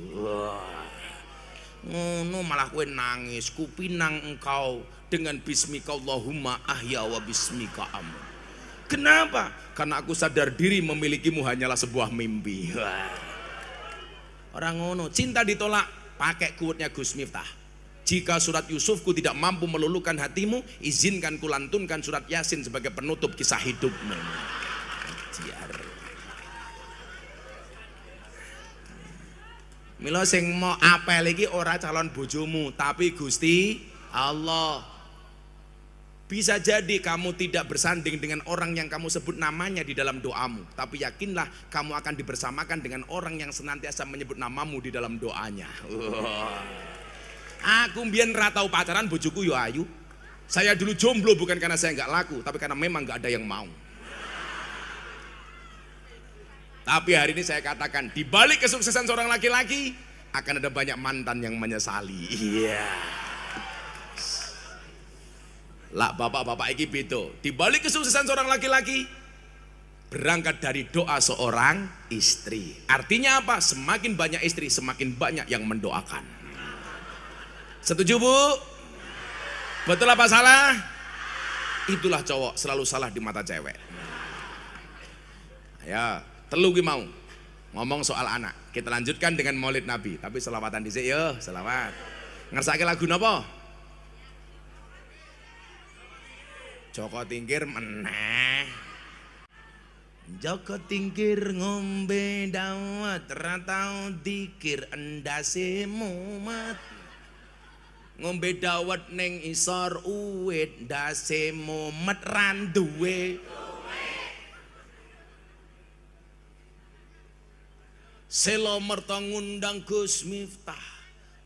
Ngono malah gue nangis, kupinang engkau dengan bismika Allahumma ahya wa bismika Am. Kenapa? Karena aku sadar diri memilikimu hanyalah sebuah mimpi. Orang ngono, cinta ditolak, pakai kuatnya Gus Miftah. Jika surat Yusufku tidak mampu meluluhkan hatimu, izinkan kulantunkan surat Yasin sebagai penutup kisah hidupmu. Milo sing mau apel lagi orang calon bojomu, tapi Gusti Allah bisa jadi kamu tidak bersanding dengan orang yang kamu sebut namanya di dalam doamu, tapi yakinlah kamu akan dibersamakan dengan orang yang senantiasa menyebut namamu di dalam doanya. Aku mbien ratau pacaran bojoku yo ya, ayu. Saya dulu jomblo bukan karena saya nggak laku, tapi karena memang nggak ada yang mau. Tapi hari ini saya katakan, di balik kesuksesan seorang laki-laki akan ada banyak mantan yang menyesali. Iya. Yeah lah bapak-bapak iki beda. dibalik balik kesuksesan seorang laki-laki berangkat dari doa seorang istri. Artinya apa? Semakin banyak istri, semakin banyak yang mendoakan. Setuju, Bu? Betul apa salah? Itulah cowok selalu salah di mata cewek. Ya, telu mau ngomong soal anak. Kita lanjutkan dengan Maulid Nabi, tapi selawatan di sini yo, selawat. ngerasa lagu napa? Joko Tingkir meneh. Joko Tingkir ngombe dawet ratau dikir endasemu mati. Ngombe dawet neng isor uwit ndase mumet ran duwe. Selo merta ngundang Gus Miftah.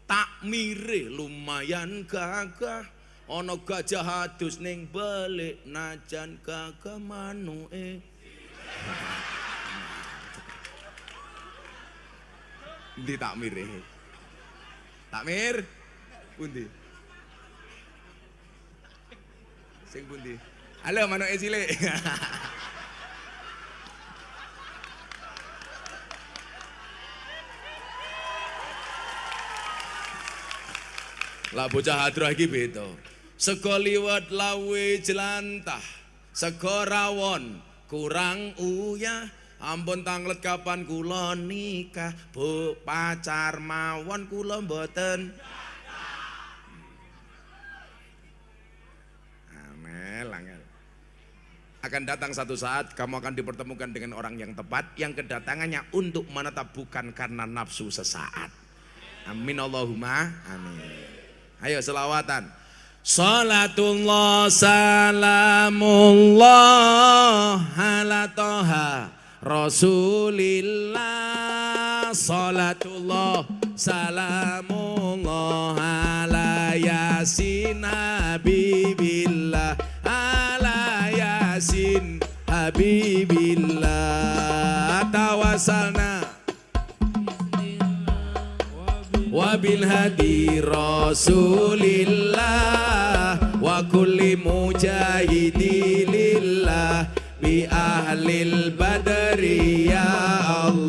Takmire lumayan gagah. Ono gajah adus ning belik najan gagah manuke eh. tak takmir eh? tak mir, Pundi? Sing pundi? Halo manuke eh cilik. Lah bocah hadrah iki beda sego liwet lawe jelantah sego rawon kurang uyah ampun tanglet kapan kula nikah bu pacar mawon kula mboten angel akan datang satu saat kamu akan dipertemukan dengan orang yang tepat yang kedatangannya untuk menetap bukan karena nafsu sesaat amin Allahumma amin ayo selawatan Salatullah salamullah ala toha Rasulillah Salatullah salamullah ala yasin habibillah Ala yasin habibillah Tawasalna wabil hadi rasulillah wa kulli mujahidilillah bi ahlil badri ya Allah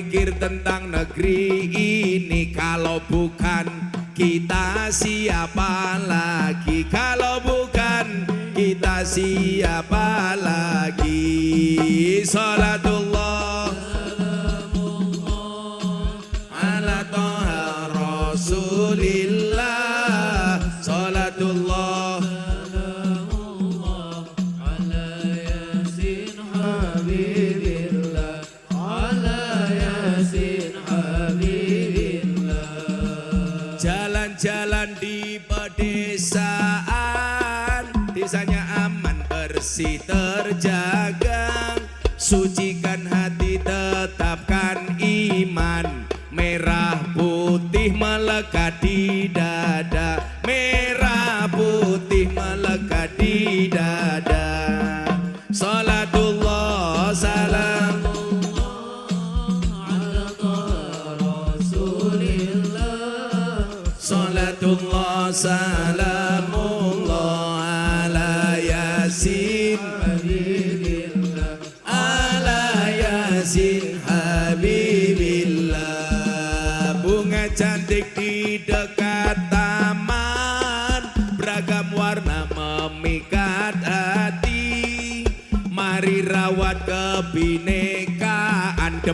mikir tentang negeri ini kalau bukan kita siapa lagi kalau bukan kita siapa lagi passo de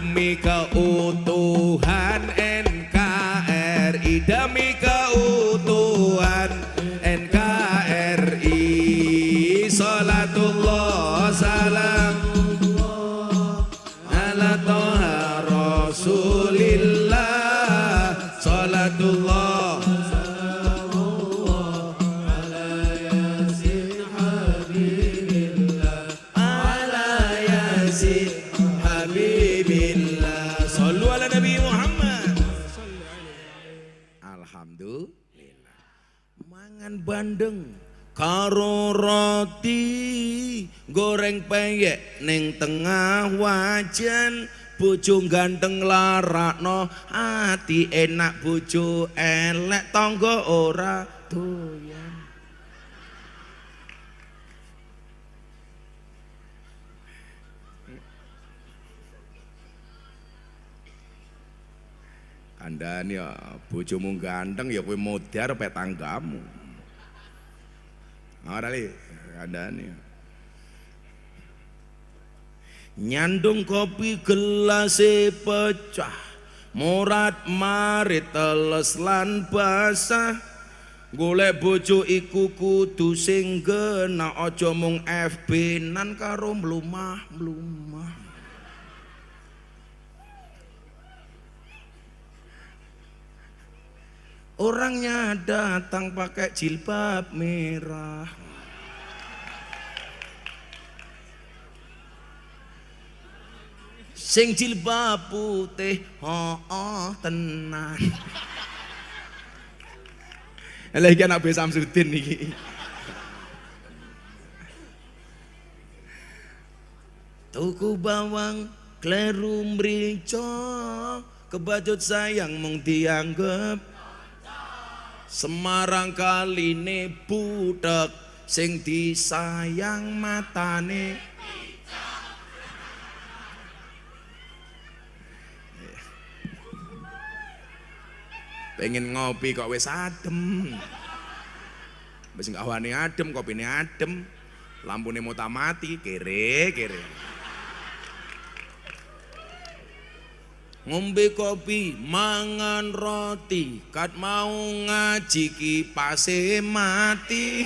Me ouhan neng tengah wajan bojo ganteng larakno ati enak bojo elek tangga ora doyan kandhane ya bojomu ganteng ya kowe modar pet tanggamu ora le kandhane ya. Nyandung kopi gelas pecah Murat marit teles lan basah Golek bojo iku kudu sing gena aja mung FB nan karo mlumah-mlumah Orangnya datang pakai jilbab merah sing jilbab putih oh, oh tenan Lha iki anak besam Sudin iki. Tuku bawang kleru mrica kebajut sayang mung dianggep Semarang kaline budak sing disayang matane pengen ngopi kok wis adem wis awane adem ini adem lampune mau mati kere kere ngombe kopi mangan roti kat mau ngaji kipase mati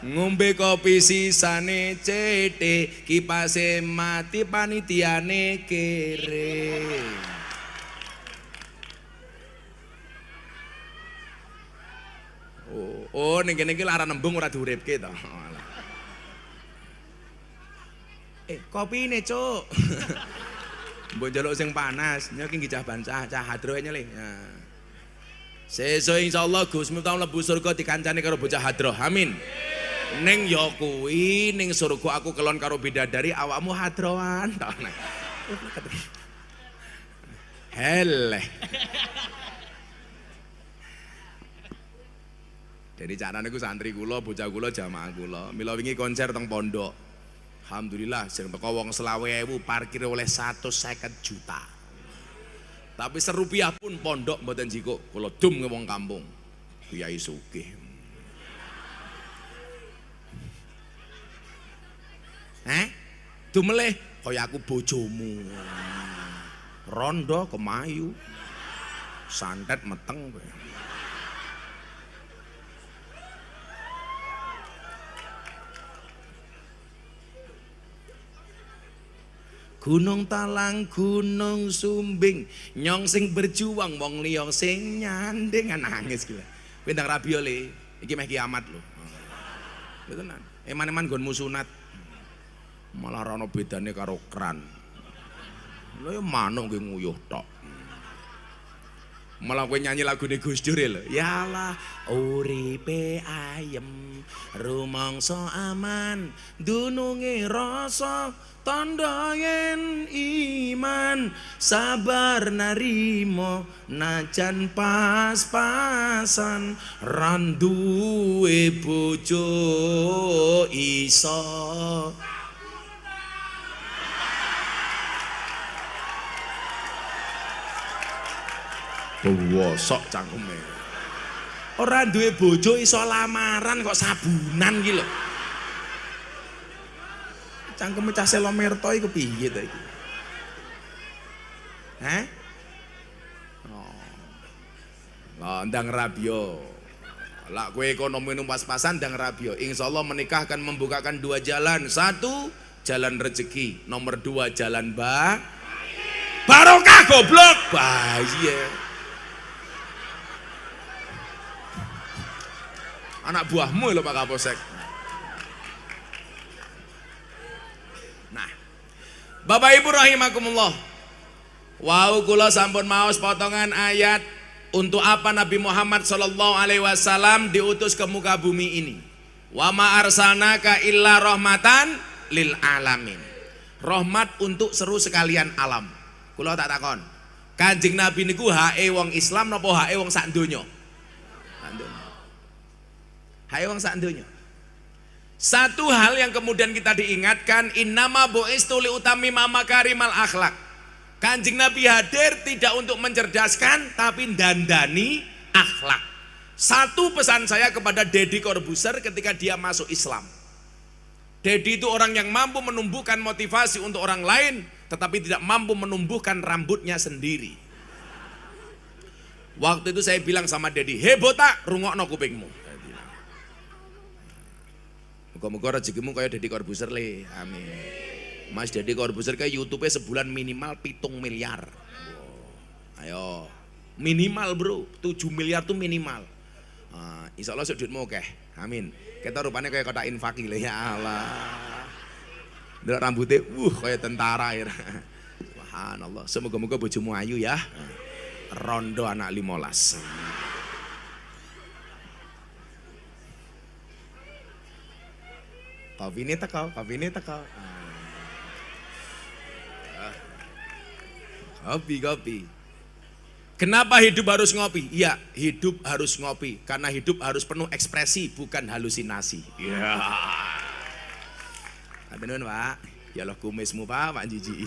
ngombe kopi sisane cete kipase mati panitiane kere oh, oh ini kene iki lara nembung ora kita eh kopi cuk mbok njaluk sing panas nyokin gijah bancah cah hadro nyelih nah. Sesuk insyaallah Gusmu tau mlebu surga dikancani karo bocah hadroh. Amin. Neng yo ya kuwi ning surga aku kelon karo bidadari awakmu hadrowan tok Hele. Jadi cara ku santri gulo, bocah gulo, jamaah gulo, Mila wingi konser teng pondok. Alhamdulillah sing teko wong 20.000 parkir oleh 150 juta. Tapi serupiah pun pondok mboten jiko kula dum ke wong kampung. Kiai sugih. Eh? Dumeleh kaya aku bojomu. Rondo kemayu. Santet meteng kowe. Gunung Talang, Gunung Sumbing, nyong sing berjuang wong liyong sing nyanding ah, nangis gila. Bintang ndang rabi ole, iki meh kiamat loh. Betul kan Eman-eman gonmu musunat Malah ana bedane karo kran. Lha ya manung ki nguyuh tok. Malah gue nyanyi lagune Gus Dur e lho. Yalah uripe ayem rumangsa aman dununge rasa tandha yen iman sabar narimo najan pas-pasan randuwe bojo iso Bewosok cangkeme. Ora duwe bojo iso lamaran kok sabunan iki lho. Cangkeme cah selomerto iku piye to iki? Hah? Oh. Ndang Rabio. Lah kue ekonomi pas-pasan dan rabio. Insya Allah menikah akan membukakan dua jalan. Satu, jalan rezeki. Nomor dua, jalan ba. Barokah goblok. Bahaya. anak buahmu loh Pak Kapolsek nah Bapak Ibu rahimakumullah Wow kula sampun maos potongan ayat untuk apa Nabi Muhammad Shallallahu Alaihi Wasallam diutus ke muka bumi ini? Wa ma arsalnaka illa rahmatan lil alamin. Rahmat untuk seru sekalian alam. Kulo tak takon. Kanjeng Nabi niku hae wong Islam napa hae wong sak donya? Hai wong sandunya. Satu hal yang kemudian kita diingatkan nama bu'istu li utami mama karimal akhlak. Kanjeng Nabi hadir tidak untuk mencerdaskan tapi dandani akhlak. Satu pesan saya kepada Deddy Corbuzier ketika dia masuk Islam. Deddy itu orang yang mampu menumbuhkan motivasi untuk orang lain tetapi tidak mampu menumbuhkan rambutnya sendiri. Waktu itu saya bilang sama Deddy, "Hei botak, rungokno kupingmu." Muka-muka rezekimu kaya Deddy Corbuzier le. Amin. Mas Deddy Corbuzier kayak YouTube-nya sebulan minimal pitung miliar. Ayo. Minimal bro, tujuh miliar tuh minimal. Ah, insya Allah mau oke. Amin. Kita rupanya kayak kota infaki le ya Allah. Delok rambutnya, wuh kayak tentara ya. Allah Semoga-moga bojomu ayu ya. Rondo anak limolas. Kavini takal, kavini takal. Kopi, ah. ya. kopi. Kenapa hidup harus ngopi? Iya, hidup harus ngopi karena hidup harus penuh ekspresi bukan halusinasi. Iya. Tapi nun Pak. Ya loh kumismu, Pak, Pak Jiji.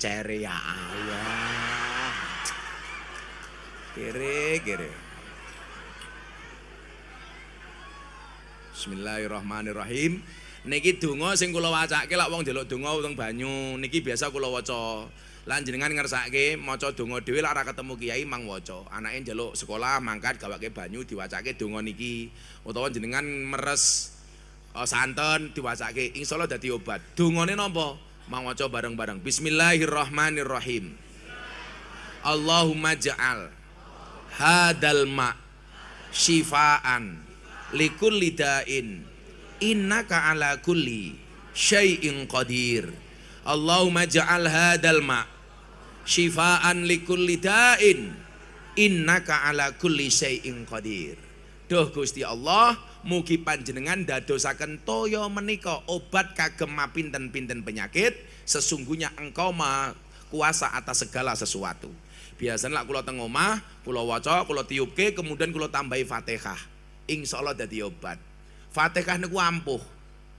cere ya ayah. Kiri, kiri. Bismillahirrahmanirrahim. Niki dongo sing kula wacake lak wong delok donga utang banyu. Niki biasa kula waca. Lan jenengan ngersake maca donga dhewe lak ora ketemu kiai mang waca. Anake njaluk sekolah mangkat gawake banyu diwacake dongo niki utawa jenengan meres uh, santen diwacake insyaallah dadi obat. nih nopo? Mau coba bareng-bareng. Bismillahirrahmanirrahim. Allahumma ja'al hadal ma syifaan likulli da'in innaka ala kulli syai'in qadir. Allahumma ja'al hadal ma syifaan likulli da'in innaka ala kulli syai'in qadir. Duh Gusti Allah, mugi panjenengan dadosaken toyo meniko obat kagem mapinten-pinten penyakit sesungguhnya engkau maha kuasa atas segala sesuatu biasanya lah kulo teng omah waco waca kula tiupke kemudian kulo tambahi Fatihah insya Allah jadi obat Fatihah niku ampuh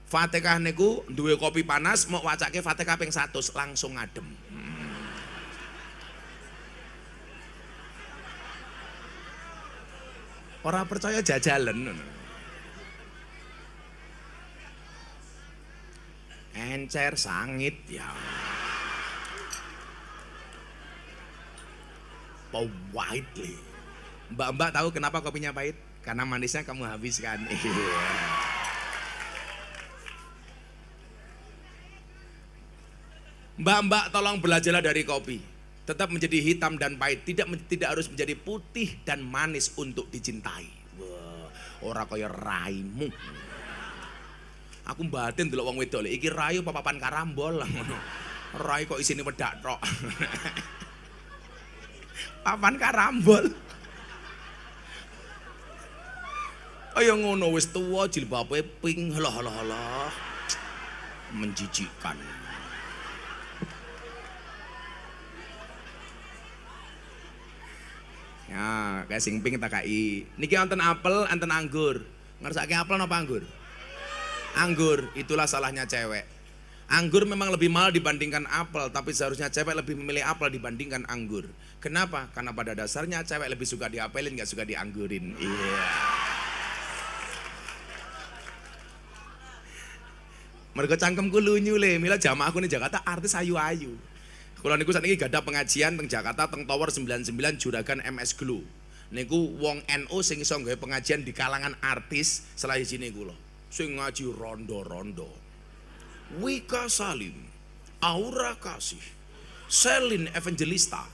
Fatihah niku dua kopi panas mau wacake Fatihah ping satu langsung adem Orang percaya jajalen. encer sangit ya oh, pahit li mbak-mbak tahu kenapa kopinya pahit karena manisnya kamu habiskan iya. Mbak-mbak tolong belajarlah dari kopi. Tetap menjadi hitam dan pahit, tidak tidak harus menjadi putih dan manis untuk dicintai. wow, ora kaya raimu. Aku batin dulu wong wedok iki rayu papapan karambol lah ngono. Rai kok isini wedak tok. papan karambol. Ayo ngono wis tuwa jilbabe pink halah halah halah. menjijikan, Ya, kayak sing pink tak kai. Niki wonten apel, anten anggur. ngerasa kayak apel napa anggur? anggur, itulah salahnya cewek. Anggur memang lebih mahal dibandingkan apel, tapi seharusnya cewek lebih memilih apel dibandingkan anggur. Kenapa? Karena pada dasarnya cewek lebih suka diapelin, nggak suka dianggurin. Iya. Yeah. Mereka cangkem lunyu le, mila jamaah aku nih Jakarta artis ayu-ayu. Kalau niku saat ini gak ada pengajian teng Jakarta teng Tower 99 juragan MS Glue. Niku wong NO, sing iso pengajian di kalangan artis selain sini gue loh sing ngaji rondo-rondo. Wika Salim, Aura Kasih, Selin Evangelista,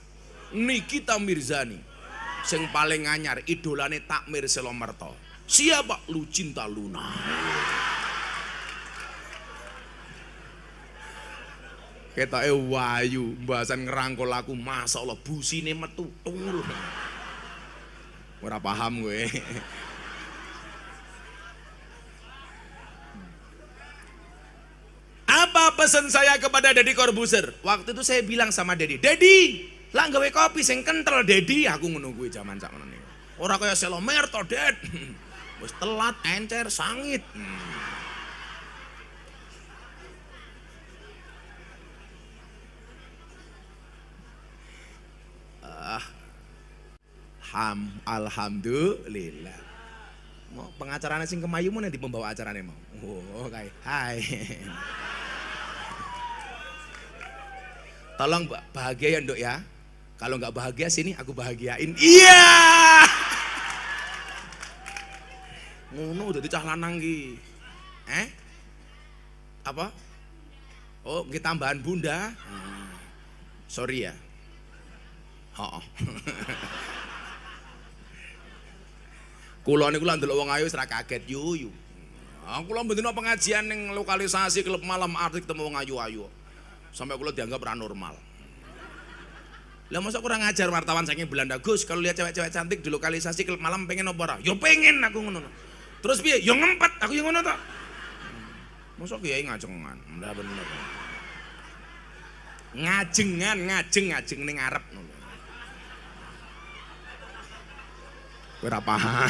Nikita Mirzani, sing paling nganyar idolane Takmir Selomerto. Siapa lu cinta Luna? Kita eh wayu, bahasan ngerangkul aku, masa Allah busi nih metu, tunggu. Ora paham gue. pesan saya kepada Dedi Corbuzier. Waktu itu saya bilang sama Dedi, Dedi, langgawe kopi sing kental Dedi, Aku menunggu zaman zaman ini. Orang kayak selomer to Ded. telat, encer, sangit. Ah, ham, alhamdulillah mau pengacaranya sing kemayu mana di pembawa acaranya mau oh kayak hai Tolong bahagia ya dok ya. Kalau nggak bahagia sini aku bahagiain. Iya. Ngono jadi cah lanang ki. Eh? Apa? Oh, kita tambahan bunda. Hmm. Sorry ya. oh kulon itu lak uang ayu serak kaget yuyu. Aku lho pengajian yang lokalisasi klub malam arti temu uang ayu-ayu sampai kalau dianggap orang normal lah masa kurang ajar wartawan saking Belanda Gus kalau lihat cewek-cewek cantik di lokalisasi klub malam pengen apa yo ya pengen aku ngono terus piye yo ya ngempet aku yang ngono tok masa kiai ngajengan Lah bener ngajengan ngajeng ngajeng ning arep ngono ora paham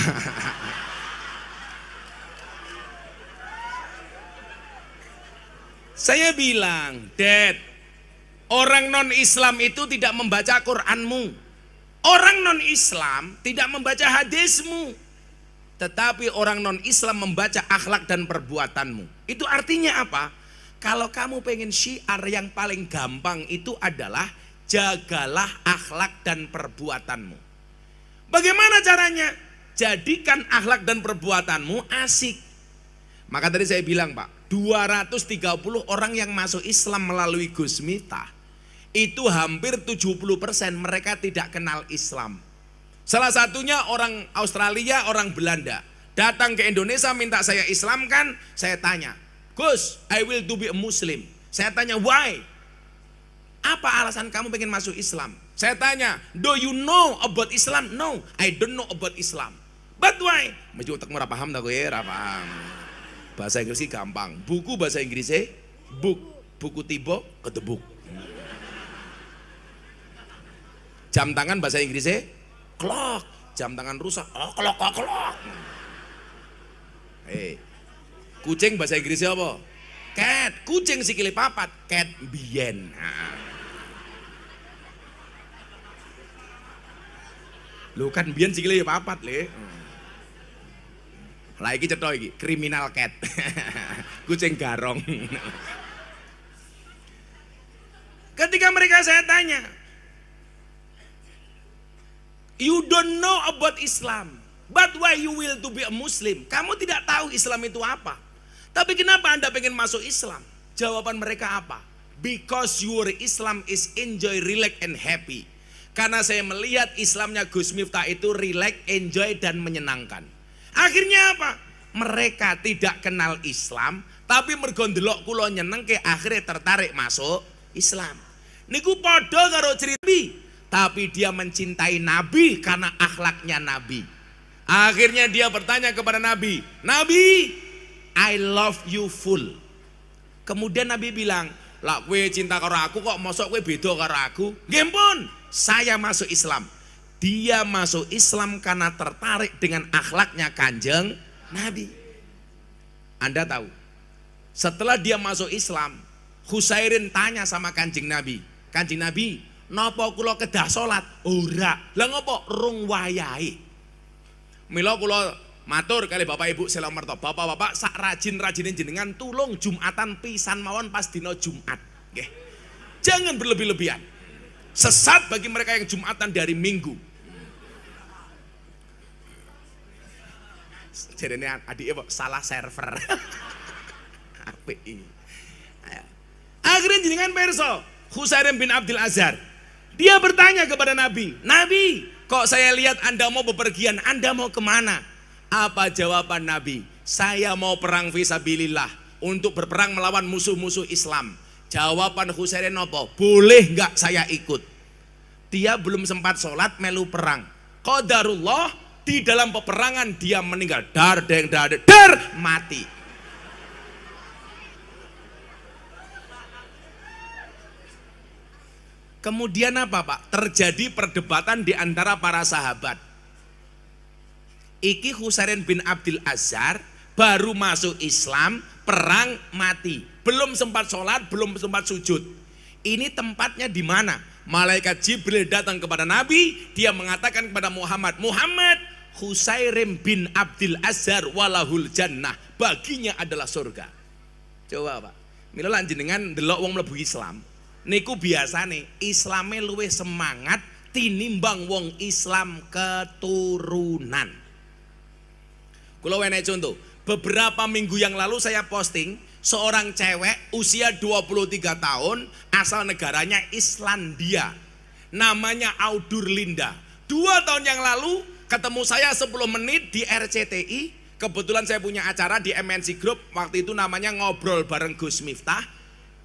Saya bilang, Dad, orang non-Islam itu tidak membaca Quranmu. Orang non-Islam tidak membaca hadismu. Tetapi orang non-Islam membaca akhlak dan perbuatanmu. Itu artinya apa? Kalau kamu pengen syiar yang paling gampang itu adalah jagalah akhlak dan perbuatanmu. Bagaimana caranya? Jadikan akhlak dan perbuatanmu asik. Maka tadi saya bilang, Pak, 230 orang yang masuk Islam melalui Gus Miftah itu hampir 70% mereka tidak kenal Islam. Salah satunya orang Australia, orang Belanda. Datang ke Indonesia minta saya Islam kan? Saya tanya, Gus, I will to be a Muslim. Saya tanya, why? Apa alasan kamu pengen masuk Islam? Saya tanya, do you know about Islam? No, I don't know about Islam. But why? Maju Mesti otakmu paham tak gue, ya, paham. Bahasa Inggris gampang. Buku bahasa Inggrisnya e, book, buku tiba ketebuk. Jam tangan bahasa Inggrisnya e, clock, jam tangan rusak. Oh, clock, oh, clock. Eh, Kucing bahasa Inggrisnya e apa? Cat. Kucing kili papat, cat bien Lu kan bien si ya papat, Le. Lah iki cetha iki, kriminal cat. Kucing garong. Ketika mereka saya tanya, You don't know about Islam, but why you will to be a Muslim? Kamu tidak tahu Islam itu apa. Tapi kenapa Anda pengen masuk Islam? Jawaban mereka apa? Because your Islam is enjoy, relax, and happy. Karena saya melihat Islamnya Gus Miftah itu relax, enjoy, dan menyenangkan. Akhirnya apa? Mereka tidak kenal Islam, tapi mergondelok kulo nyeneng ke akhirnya tertarik masuk Islam. Niku podo karo ceritbi, tapi dia mencintai Nabi karena akhlaknya Nabi. Akhirnya dia bertanya kepada Nabi, Nabi, I love you full. Kemudian Nabi bilang, lah kue cinta karo aku kok masuk kue bedo karo aku? Gempon, saya masuk Islam. Dia masuk Islam karena tertarik dengan akhlaknya kanjeng Nabi. Anda tahu, setelah dia masuk Islam, Husairin tanya sama kanjeng Nabi. Kanjeng Nabi, nopo kulo kedah sholat? Ora. Lah ngopo rung wayai. Milo kulo matur kali bapak ibu selamat merto. Bapak-bapak sak rajin-rajinin jenengan tulung Jumatan pisan mawon pas dino Jumat. Jangan berlebih-lebihan. Sesat bagi mereka yang Jumatan dari Minggu. jadinya adiknya kok salah server. API iki. Akhirnya jenengan perso Husairim bin Abdul Azhar. Dia bertanya kepada Nabi, Nabi, kok saya lihat Anda mau bepergian, Anda mau kemana? Apa jawaban Nabi? Saya mau perang visabilillah untuk berperang melawan musuh-musuh Islam. Jawaban Husairin nopo Boleh nggak saya ikut? Dia belum sempat sholat melu perang. Qadarullah di dalam peperangan dia meninggal dar deng dar deng, dar mati kemudian apa pak terjadi perdebatan di antara para sahabat iki Husain bin Abdul Azhar baru masuk Islam perang mati belum sempat sholat belum sempat sujud ini tempatnya di mana malaikat Jibril datang kepada Nabi, dia mengatakan kepada Muhammad, Muhammad Husairim bin Abdul Azhar walahul jannah baginya adalah surga coba pak mila dengan delok wong mlebu Islam niku nih Islamnya luwe semangat tinimbang wong Islam keturunan kalau wene contoh beberapa minggu yang lalu saya posting seorang cewek usia 23 tahun asal negaranya Islandia namanya Audur Linda dua tahun yang lalu ketemu saya 10 menit di RCTI, kebetulan saya punya acara di MNC Group waktu itu namanya ngobrol bareng Gus Miftah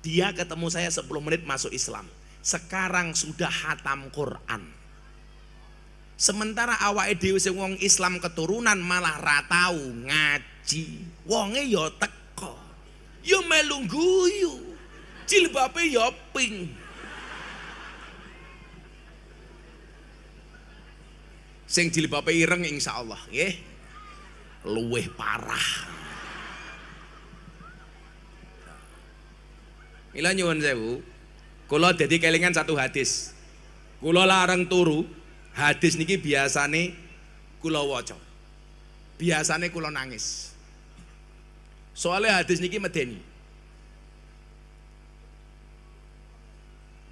dia ketemu saya 10 menit masuk Islam sekarang sudah hatam Quran sementara awak edewi sing wong Islam keturunan malah ratau ngaji wonge yo ya teko yo ya melungguyu guyu jilbabe yo ya pink Sing jilbabe ireng insya Allah, nggih. Luweh parah. Mila nyuwun sewu, kula dadi kelingan satu hadis. Kula larang turu, hadis niki biasane kula waca. Biasane kula nangis. Soalnya hadis niki medeni.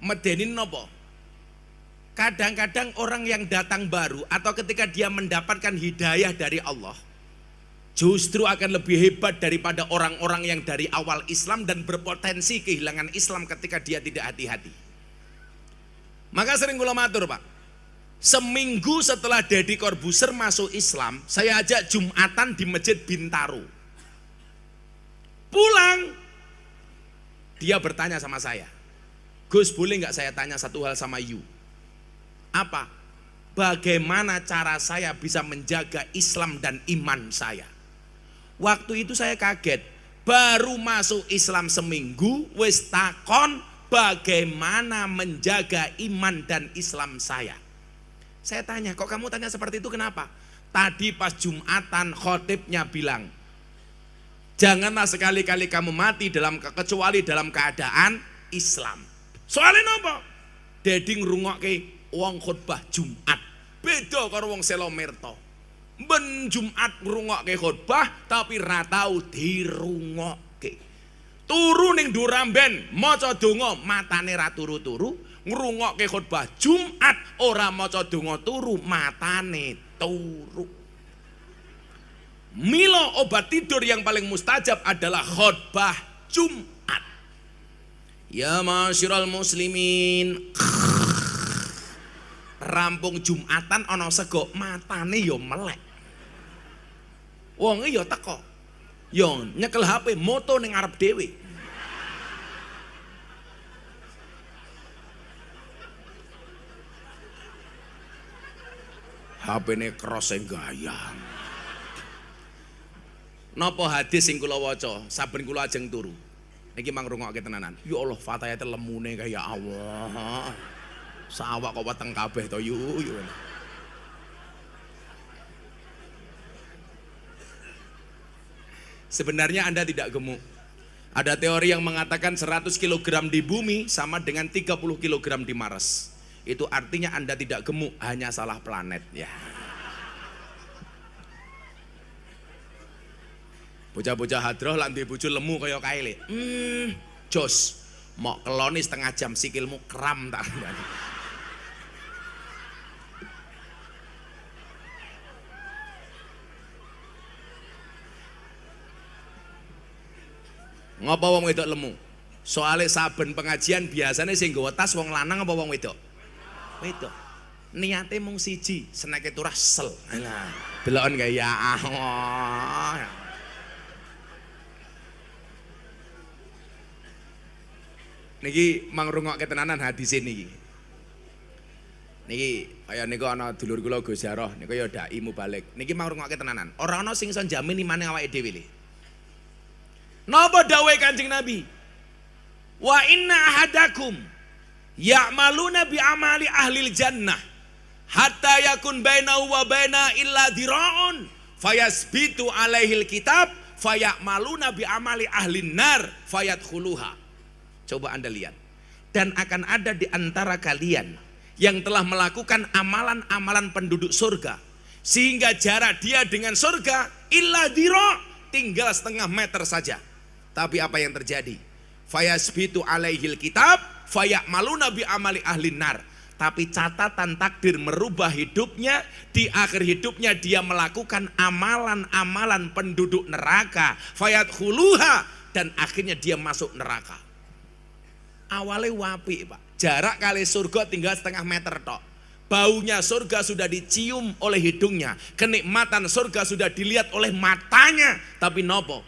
Medeni napa? Kadang-kadang orang yang datang baru atau ketika dia mendapatkan hidayah dari Allah justru akan lebih hebat daripada orang-orang yang dari awal Islam dan berpotensi kehilangan Islam ketika dia tidak hati-hati. Maka sering gula matur, Pak. Seminggu setelah Deddy Corbuzier masuk Islam, saya ajak Jumatan di Masjid Bintaro. Pulang, dia bertanya sama saya, Gus boleh nggak saya tanya satu hal sama you? Apa? Bagaimana cara saya bisa menjaga Islam dan iman saya? Waktu itu saya kaget. Baru masuk Islam seminggu, wis takon bagaimana menjaga iman dan Islam saya. Saya tanya, kok kamu tanya seperti itu kenapa? Tadi pas Jumatan khotibnya bilang, janganlah sekali-kali kamu mati dalam kecuali dalam keadaan Islam. Soalnya nopo? Deding rungok wong khutbah Jumat beda karo wong selomerto. ben Jumat ngrungokke khotbah tapi ratau tau dirungokke turu ning duramben maca donga matane ra turu-turu ngrungokke khutbah Jumat ora maca donga turu matane turu Milo obat tidur yang paling mustajab adalah khutbah Jumat. Ya masyiral muslimin rampung Jumatan ana sego matane ya melek. Wonge ya teko. Ya nyekel HP moto ning ngarep dhewe. HP-ne cross sing gayang. Napa hadis sing kula waca, saben kula ajeng turu. Niki mang tenanan. Ya Allah, fatayate lemune kaya Allah. Sawak kok weteng kabeh to yu yu. Sebenarnya Anda tidak gemuk. Ada teori yang mengatakan 100 kg di bumi sama dengan 30 kg di Mars. Itu artinya Anda tidak gemuk, hanya salah planet ya. Bocah-bocah hadroh lantai bucu lemu kaya kaili. Hmm, jos. mau keloni setengah jam sikilmu kram tak. Ngapa wong wedok lemu? soalnya saben pengajian biasanya sing nggawa tas wong lanang apa wong wedok? Wedok. Niate mung siji, seneke turah sel. Nah, delokon kayak ya Allah. Niki mangrungok ketenanan hadis ini. Niki kaya niku ana dulur kula Gus Jarah niku ya dai balik. Niki mangrungok ketenanan. Ora ana sing iso jamin imane awake dhewe Napa dawai kancing Nabi? Wa inna ahadakum ya'maluna bi amali ahlil jannah hatta yakun bainahu wa baina illa dhira'un fayasbitu alaihil kitab fayakmaluna bi amali ahlin nar fayadkhuluha. Coba Anda lihat. Dan akan ada di antara kalian yang telah melakukan amalan-amalan penduduk surga sehingga jarak dia dengan surga illa diro tinggal setengah meter saja. Tapi apa yang terjadi? Fayasbitu alaihil kitab, fayak malu nabi amali ahli nar. Tapi catatan takdir merubah hidupnya, di akhir hidupnya dia melakukan amalan-amalan penduduk neraka. Fayat huluha, dan akhirnya dia masuk neraka. Awalnya wapi pak, jarak kali surga tinggal setengah meter tok. Baunya surga sudah dicium oleh hidungnya. Kenikmatan surga sudah dilihat oleh matanya. Tapi nopo,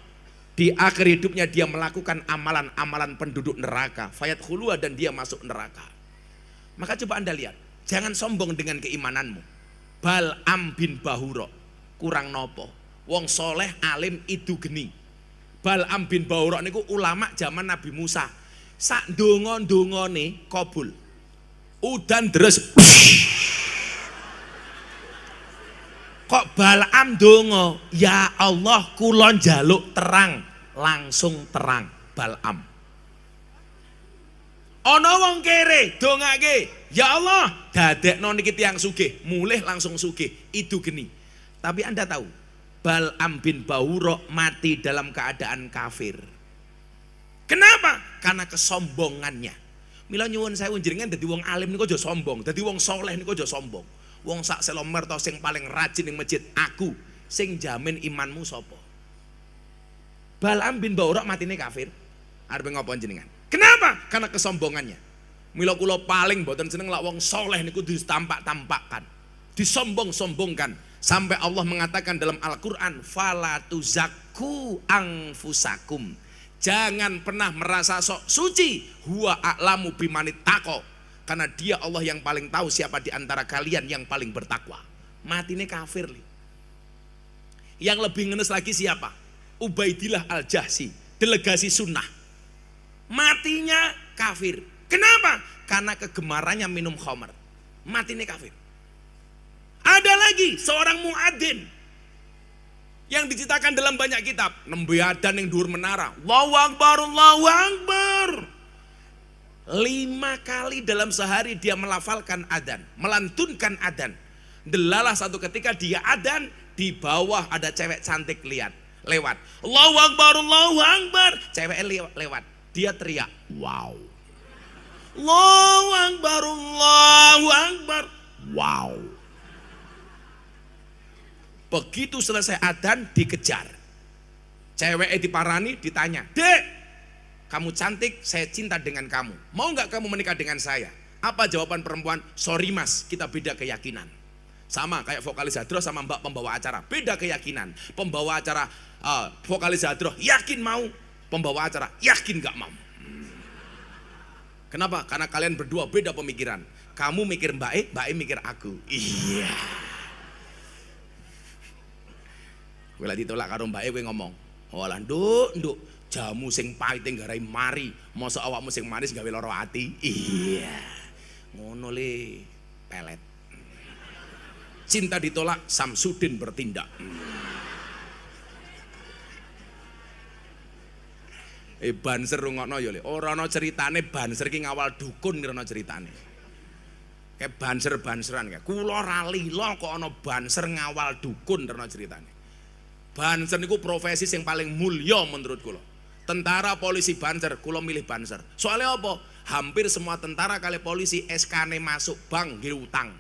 di akhir hidupnya dia melakukan amalan-amalan penduduk neraka. Fayat khulua dan dia masuk neraka. Maka coba anda lihat. Jangan sombong dengan keimananmu. Bal ambin bahuro. Kurang nopo. Wong soleh alim itu geni. Bal ambin bahuro niku ulama zaman Nabi Musa. Sak dungon dungo nih kobul. Udan deres. Kok Balam dongo? Ya Allah kulon jaluk terang. Langsung terang Balam. Ono wong kere dongake. Ya Allah, dadekno niki yang suge mulih langsung suge itu geni. Tapi Anda tahu, Balam bin Bauro mati dalam keadaan kafir. Kenapa? Karena kesombongannya. Mila nyuwun saya kan jadi wong alim kok jauh sombong, jadi wong soleh kok jauh sombong wong sak selomer to sing paling rajin ning masjid aku sing jamin imanmu sopo. Balam bin Baurok matine kafir arep ngopo jenengan kenapa karena kesombongannya Milo kulo paling boten seneng lah wong soleh niku ditampak-tampakkan disombong-sombongkan sampai Allah mengatakan dalam Al-Qur'an falatuzaku angfusakum jangan pernah merasa sok suci huwa a'lamu bimanit tako karena dia Allah yang paling tahu siapa di antara kalian yang paling bertakwa. Mati ini kafir. nih. Yang lebih ngenes lagi siapa? Ubaidillah Al-Jahsi, delegasi sunnah. Matinya kafir. Kenapa? Karena kegemarannya minum khamar Mati ini kafir. Ada lagi seorang muadzin yang diceritakan dalam banyak kitab. nembiadan yang dur menara. Allahu Akbar, Allahu Akbar. Lima kali dalam sehari dia melafalkan adan, melantunkan adan. Delalah satu ketika dia adan, di bawah ada cewek cantik lihat, lewat. Allahu Akbar, Allahu Akbar. Cewek lewat, dia teriak, wow. Allahu Akbar, Allahu Akbar. Wow. Begitu selesai adan dikejar. Cewek parani ditanya, "Dek, kamu cantik, saya cinta dengan kamu. Mau nggak kamu menikah dengan saya? Apa jawaban perempuan? Sorry mas, kita beda keyakinan. Sama kayak vokalis hadro sama mbak pembawa acara. Beda keyakinan. Pembawa acara uh, vokalis hadro yakin mau. Pembawa acara yakin nggak mau. Kenapa? Karena kalian berdua beda pemikiran. Kamu mikir Mbak E, Mbak E mikir aku. Iya. Gue lagi tolak karo Mbak E, gue ngomong. Oh lah, nduk, jamu sing yang garai mari masa awakmu sing manis gawe loro ati iya ngono le pelet cinta ditolak Samsudin bertindak hmm. Eh banser rungokno ya oh Ora ceritane banser ki ngawal dukun ora ceritane. ceritane Kayak banser-banseran kayak. kulo ralilo kok ono banser ngawal dukun rono ceritane. critane. Banser niku profesi yang paling mulia menurut kulo tentara polisi banser kulo milih banser soalnya apa hampir semua tentara kali polisi SKN masuk bank gini utang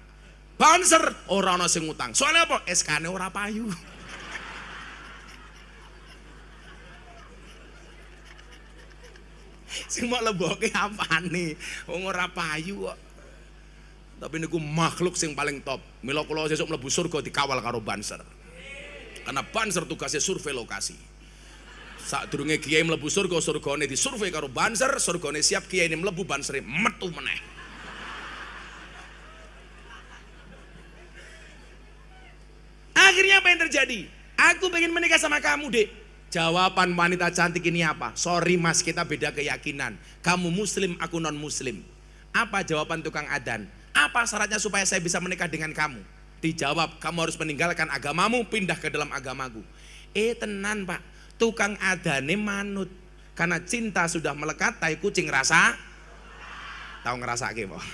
banser orang no sing utang soalnya apa SKN ora payu sing mau leboke nih wong ora payu kok tapi niku makhluk sing paling top milo kulo sesuk mlebu surga dikawal karo banser karena banser tugasnya survei lokasi saat turunnya kiai melebu surga ini disurvei karo banser, ini siap kiai ini melebu banser metu meneh. Akhirnya apa yang terjadi? Aku pengen menikah sama kamu, Dek. Jawaban wanita cantik ini apa? Sorry mas, kita beda keyakinan. Kamu muslim, aku non muslim. Apa jawaban tukang adan? Apa syaratnya supaya saya bisa menikah dengan kamu? Dijawab, kamu harus meninggalkan agamamu, pindah ke dalam agamaku. Eh tenan pak, tukang adane manut karena cinta sudah melekat tai kucing rasa tahu ngerasa ke po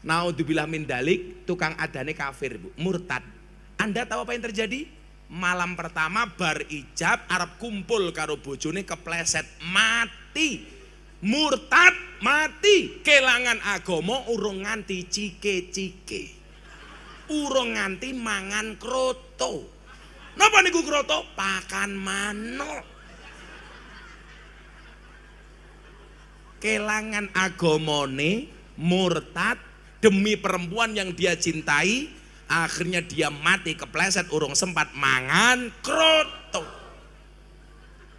Naudzubillah min dalik, tukang adane kafir, Bu. Murtad. Anda tahu apa yang terjadi? Malam pertama bar ijab Arab kumpul karo bojone kepleset mati. Murtad mati, kelangan agomo urung nganti cike-cike. Urung nganti mangan kroto. Napa niku kroto? Pakan manuk. Kelangan agomone murtad demi perempuan yang dia cintai, akhirnya dia mati kepleset urung sempat mangan kroto.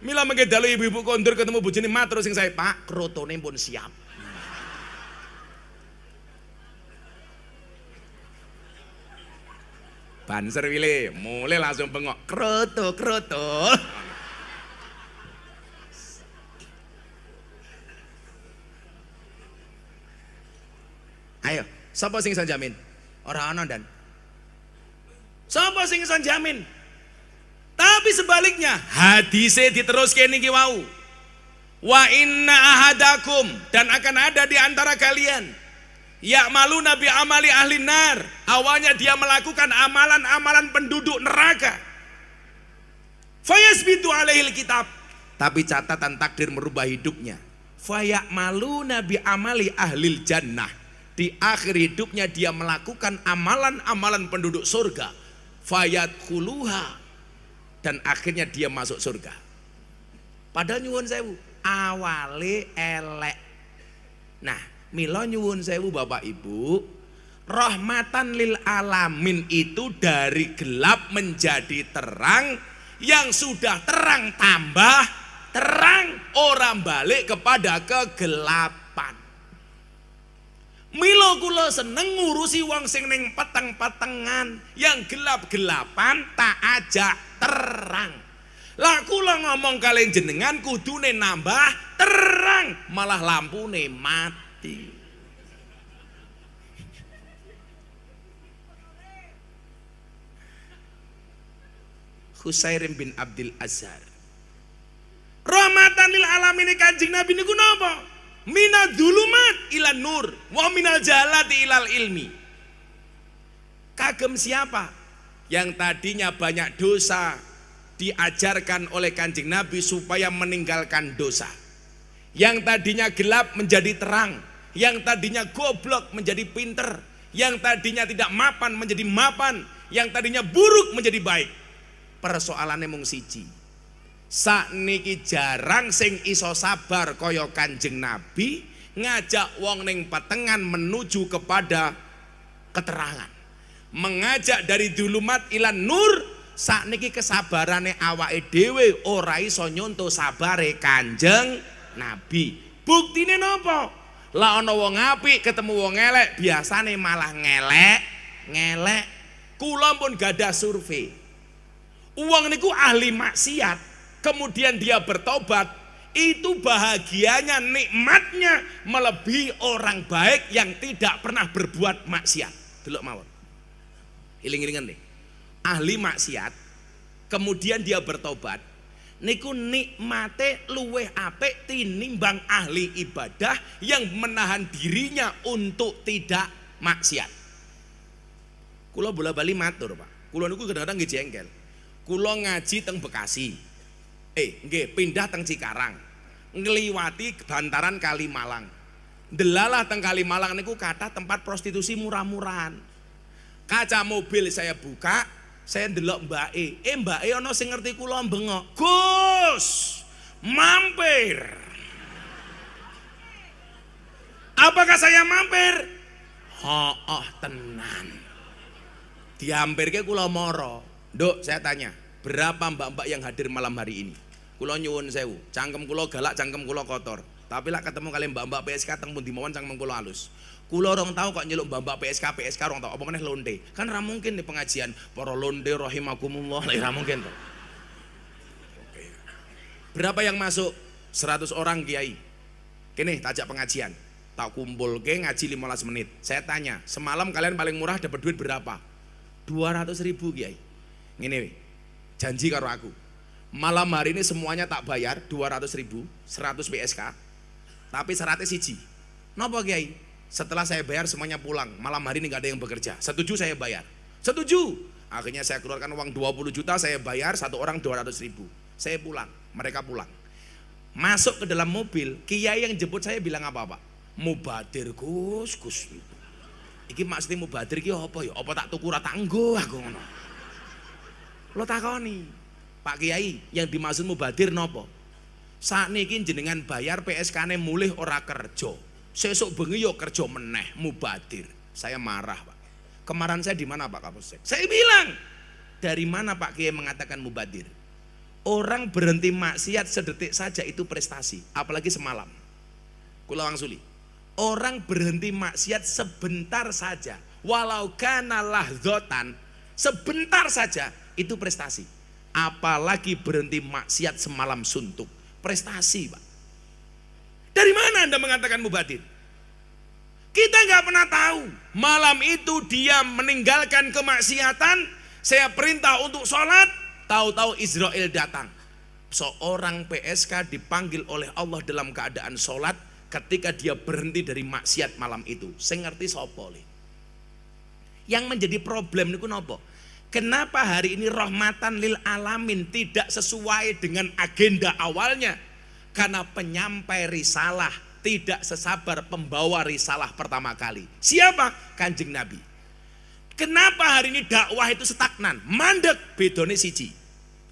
Mila mengedali ibu-ibu kondur ketemu bujini matur sing saya, Pak, krotone pun siap. Banser wile, mulai langsung bengok. Kroto, kroto. Ayo, siapa sing iso jamin? orang ana, Dan. Siapa sing iso jamin? Tapi sebaliknya, hadise diteruskan niki wau. Wa inna ahadakum dan akan ada di antara kalian Ya malu Nabi amali ahli nar. Awalnya dia melakukan amalan-amalan penduduk neraka. Fayasbitu alaihil kitab. Tapi catatan takdir merubah hidupnya. Fayak malu Nabi amali ahlil jannah. Di akhir hidupnya dia melakukan amalan-amalan penduduk surga. Fayat kuluha. Dan akhirnya dia masuk surga. Padahal nyuwun sewu. Awale elek. Nah Milonyun nyuwun sewu Bapak Ibu, rahmatan lil alamin itu dari gelap menjadi terang, yang sudah terang tambah terang, orang balik kepada kegelapan. Milo kula seneng ngurusi wong sing ning peteng-petengan, yang gelap-gelapan tak ajak terang. Lah kula ngomong kalian jenengan kudune nambah terang, malah lampune mati hati. Husairim bin Abdul Azhar. Rahmatan lil alamin Kanjeng Nabi niku napa? Mina dulumat ila nur wa minal jalati ilal ilmi. Kagem siapa? Yang tadinya banyak dosa diajarkan oleh Kanjeng Nabi supaya meninggalkan dosa. Yang tadinya gelap menjadi terang yang tadinya goblok menjadi pinter, yang tadinya tidak mapan menjadi mapan, yang tadinya buruk menjadi baik. Persoalannya mung siji. Sakniki jarang sing iso sabar kaya Kanjeng Nabi ngajak wong ning petengan menuju kepada keterangan. Mengajak dari dulumat ilan nur sakniki kesabarane awake dhewe ora iso nyonto sabare Kanjeng Nabi. Buktine nopo? Lah ono wong api ketemu wong elek, biasane malah ngelek, ngelek. Kula pun gada survei. Uang niku ahli maksiat, kemudian dia bertobat, itu bahagianya nikmatnya melebihi orang baik yang tidak pernah berbuat maksiat. Delok mawon. Iling-ilingan nih, Ahli maksiat, kemudian dia bertobat, niku nikmate luweh apik tinimbang ahli ibadah yang menahan dirinya untuk tidak maksiat. Kula bola bali matur, Pak. Kula niku kadang-kadang nggih jengkel. Kula ngaji teng Bekasi. Eh, nggih pindah teng Cikarang. Ngliwati bantaran Kali Malang. Delalah teng Kali Malang niku kata tempat prostitusi murah-murahan. Kaca mobil saya buka, saya ndelok Mbak e. Eh Mbak e ono sing ngerti kula bengok. Gus, mampir. Apakah saya mampir? Oh, oh, tenan. Diampirke kula moro. Dok, saya tanya, berapa mbak-mbak yang hadir malam hari ini? Kula nyuwun sewu, cangkem kula galak, cangkem kula kotor. Tapi lah ketemu kalian mbak-mbak PSK teng pun dimawon cangkem kula alus. Kulo orang tahu kok nyeluk bapak PSK PSK orang tahu apa meneh londe. Kan ra mungkin di pengajian para londe rahimakumullah lah ra mungkin tuh. Okay. Berapa yang masuk? 100 orang kiai. Kene tajak pengajian. Tak kumpul ke ngaji 15 menit. Saya tanya, semalam kalian paling murah dapat duit berapa? 200.000 ribu kiai. Ngene janji karo aku malam hari ini semuanya tak bayar 200.000 ribu 100 PSK tapi syaratnya siji nopo kiai setelah saya bayar semuanya pulang. Malam hari ini nggak ada yang bekerja. Setuju saya bayar. Setuju. Akhirnya saya keluarkan uang 20 juta, saya bayar satu orang 200 ribu. Saya pulang, mereka pulang. Masuk ke dalam mobil, kiai yang jemput saya bilang apa pak? Mubadir gus gus. Iki maksudnya mubadir ki apa ya? Apa tak tukura tangguh aku ngono. Lo takoni, Pak Kiai yang dimaksud mubadir nopo? Saat niki jenengan bayar PSK ne mulih ora kerja. Sesok bengi yo kerja meneh mubadir. Saya marah, Pak. Kemarin saya di mana, Pak Kapolsek? Saya bilang, dari mana Pak Kiai mengatakan mubadir? Orang berhenti maksiat sedetik saja itu prestasi, apalagi semalam. Kula wangsuli. Orang berhenti maksiat sebentar saja, walau kana lahdotan, sebentar saja itu prestasi. Apalagi berhenti maksiat semalam suntuk. Prestasi, Pak. Anda mengatakan mubatin? Kita nggak pernah tahu. Malam itu dia meninggalkan kemaksiatan. Saya perintah untuk sholat. Tahu-tahu Israel datang. Seorang PSK dipanggil oleh Allah dalam keadaan sholat ketika dia berhenti dari maksiat malam itu. Saya ngerti sopoli. Yang menjadi problem niku nopo? Kenapa hari ini rahmatan lil alamin tidak sesuai dengan agenda awalnya? Karena penyampai risalah tidak sesabar pembawa risalah pertama kali. Siapa? Kanjeng Nabi. Kenapa hari ini dakwah itu stagnan? Mandek bedone siji.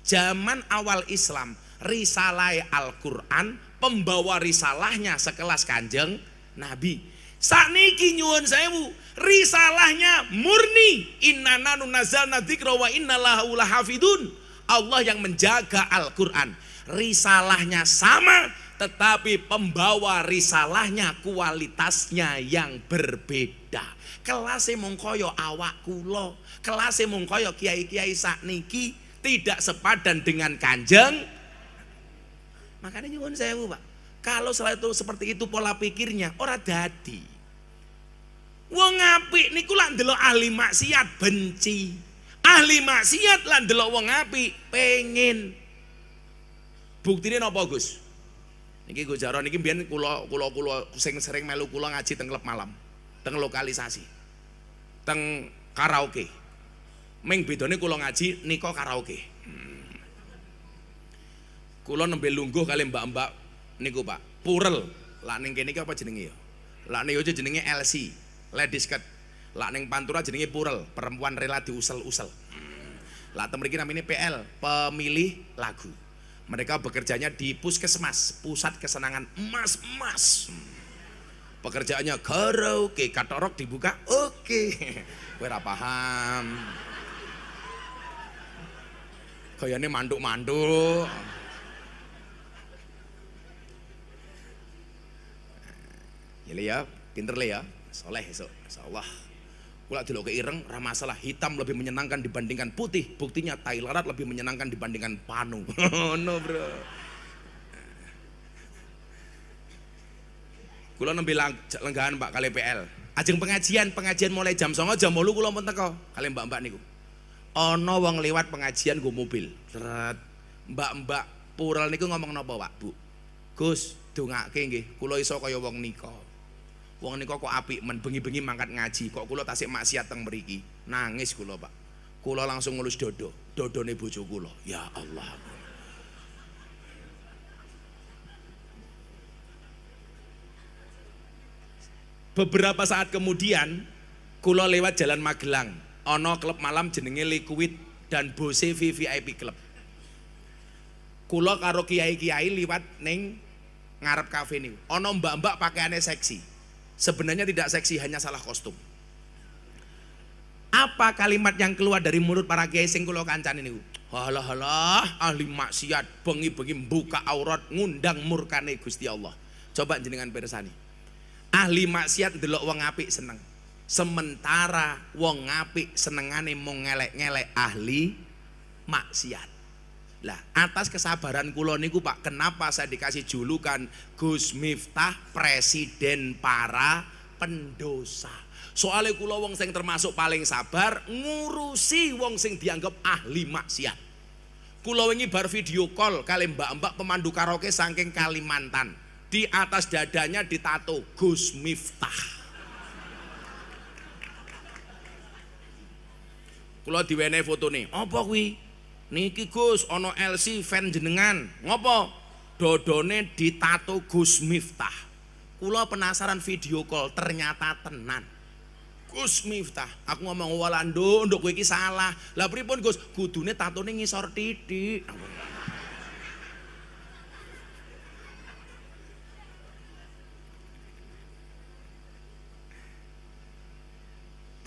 Zaman awal Islam, risalah Al-Qur'an, pembawa risalahnya sekelas Kanjeng Nabi. Sakniki nyuwun sewu, risalahnya murni. Inna nanu dzikra wa inna lahu lahafidun. Allah yang menjaga Al-Qur'an. Risalahnya sama tetapi pembawa risalahnya kualitasnya yang berbeda. Kelase mung kaya awak kula, kelase mung kaya kiai-kiai sakniki tidak sepadan dengan Kanjeng. Makanya nyuwun sewu, Pak. Kalau selain itu seperti itu pola pikirnya, ora dadi. Wong apik niku lak ndelok ahli maksiat benci. Ahli maksiat lan ndelok wong apik pengen. Buktinya napa, Gus? Niki gue Jaron niki biar kulo kulo kula sing sering melu kulo ngaji teng klub malam, teng lokalisasi. Teng karaoke. Ming bedane kulo ngaji niko karaoke. Kulo hmm. Kula nembe lungguh kali mbak-mbak niku Pak, purel. Lah neng kene apa jenenge ya? Lah neng yo jenenge LC, Ladies cut. Lah neng Pantura jenenge purel, perempuan rela diusel-usel. Hmm. Lah temen iki PL, pemilih lagu. Mereka bekerjanya di puskesmas, pusat kesenangan emas-emas. Pekerjaannya karaoke, katorok dibuka, oke. Okay. Kowe paham. ini manduk-manduk. Nah, ya, ya, pinter le ya. Soleh esok, insyaallah di diloke ireng ra masalah, hitam lebih menyenangkan dibandingkan putih. Buktinya tai lebih menyenangkan dibandingkan panu. no, Bro. Kula nembe lenggahan Pak kali PL. Ajeng pengajian, pengajian mulai jam songo jam 8 kula pun teko kali mbak-mbak niku. no wong lewat pengajian gue mobil. Mbak-mbak pural niku ngomong nopo Pak? Bu. Gus, dongake nggih, kula iso kaya wong nika. Wong ini kok apik men bengi-bengi mangkat ngaji, kok kulo tasik maksiat teng mriki. Nangis kulo Pak. kulo langsung ngelus dodo, nih bojo kulo Ya Allah. Beberapa saat kemudian, kulo lewat jalan Magelang, ono klub malam jenenge Liquid dan Bose VVIP Club. kulo karo kiai-kiai liwat neng ngarep kafe nih, ono mbak-mbak pakaiannya seksi sebenarnya tidak seksi, hanya salah kostum. Apa kalimat yang keluar dari mulut para kiai sing kancan ini? Halah halah ahli maksiat bengi-bengi buka aurat ngundang murkane Gusti Allah. Coba jenengan persani. Ahli maksiat delok wong apik seneng. Sementara wong apik senengane mau ngelek-ngelek ahli maksiat. Lah, atas kesabaran kula niku Pak, kenapa saya dikasih julukan Gus Miftah Presiden para pendosa? soalnya Kulo wong sing termasuk paling sabar ngurusi wong sing dianggap ahli maksiat. Kula wingi bar video call kali mbak-mbak pemandu karaoke saking Kalimantan. Di atas dadanya ditato Gus Miftah. Kula foto nih Apa kuwi? niki Gus ono LC fan jenengan ngopo dodone ditato Gus Miftah Kulo penasaran video call ternyata tenan Gus Miftah aku ngomong walando untuk kowe salah lah pripun Gus kudune tatone ngisor titik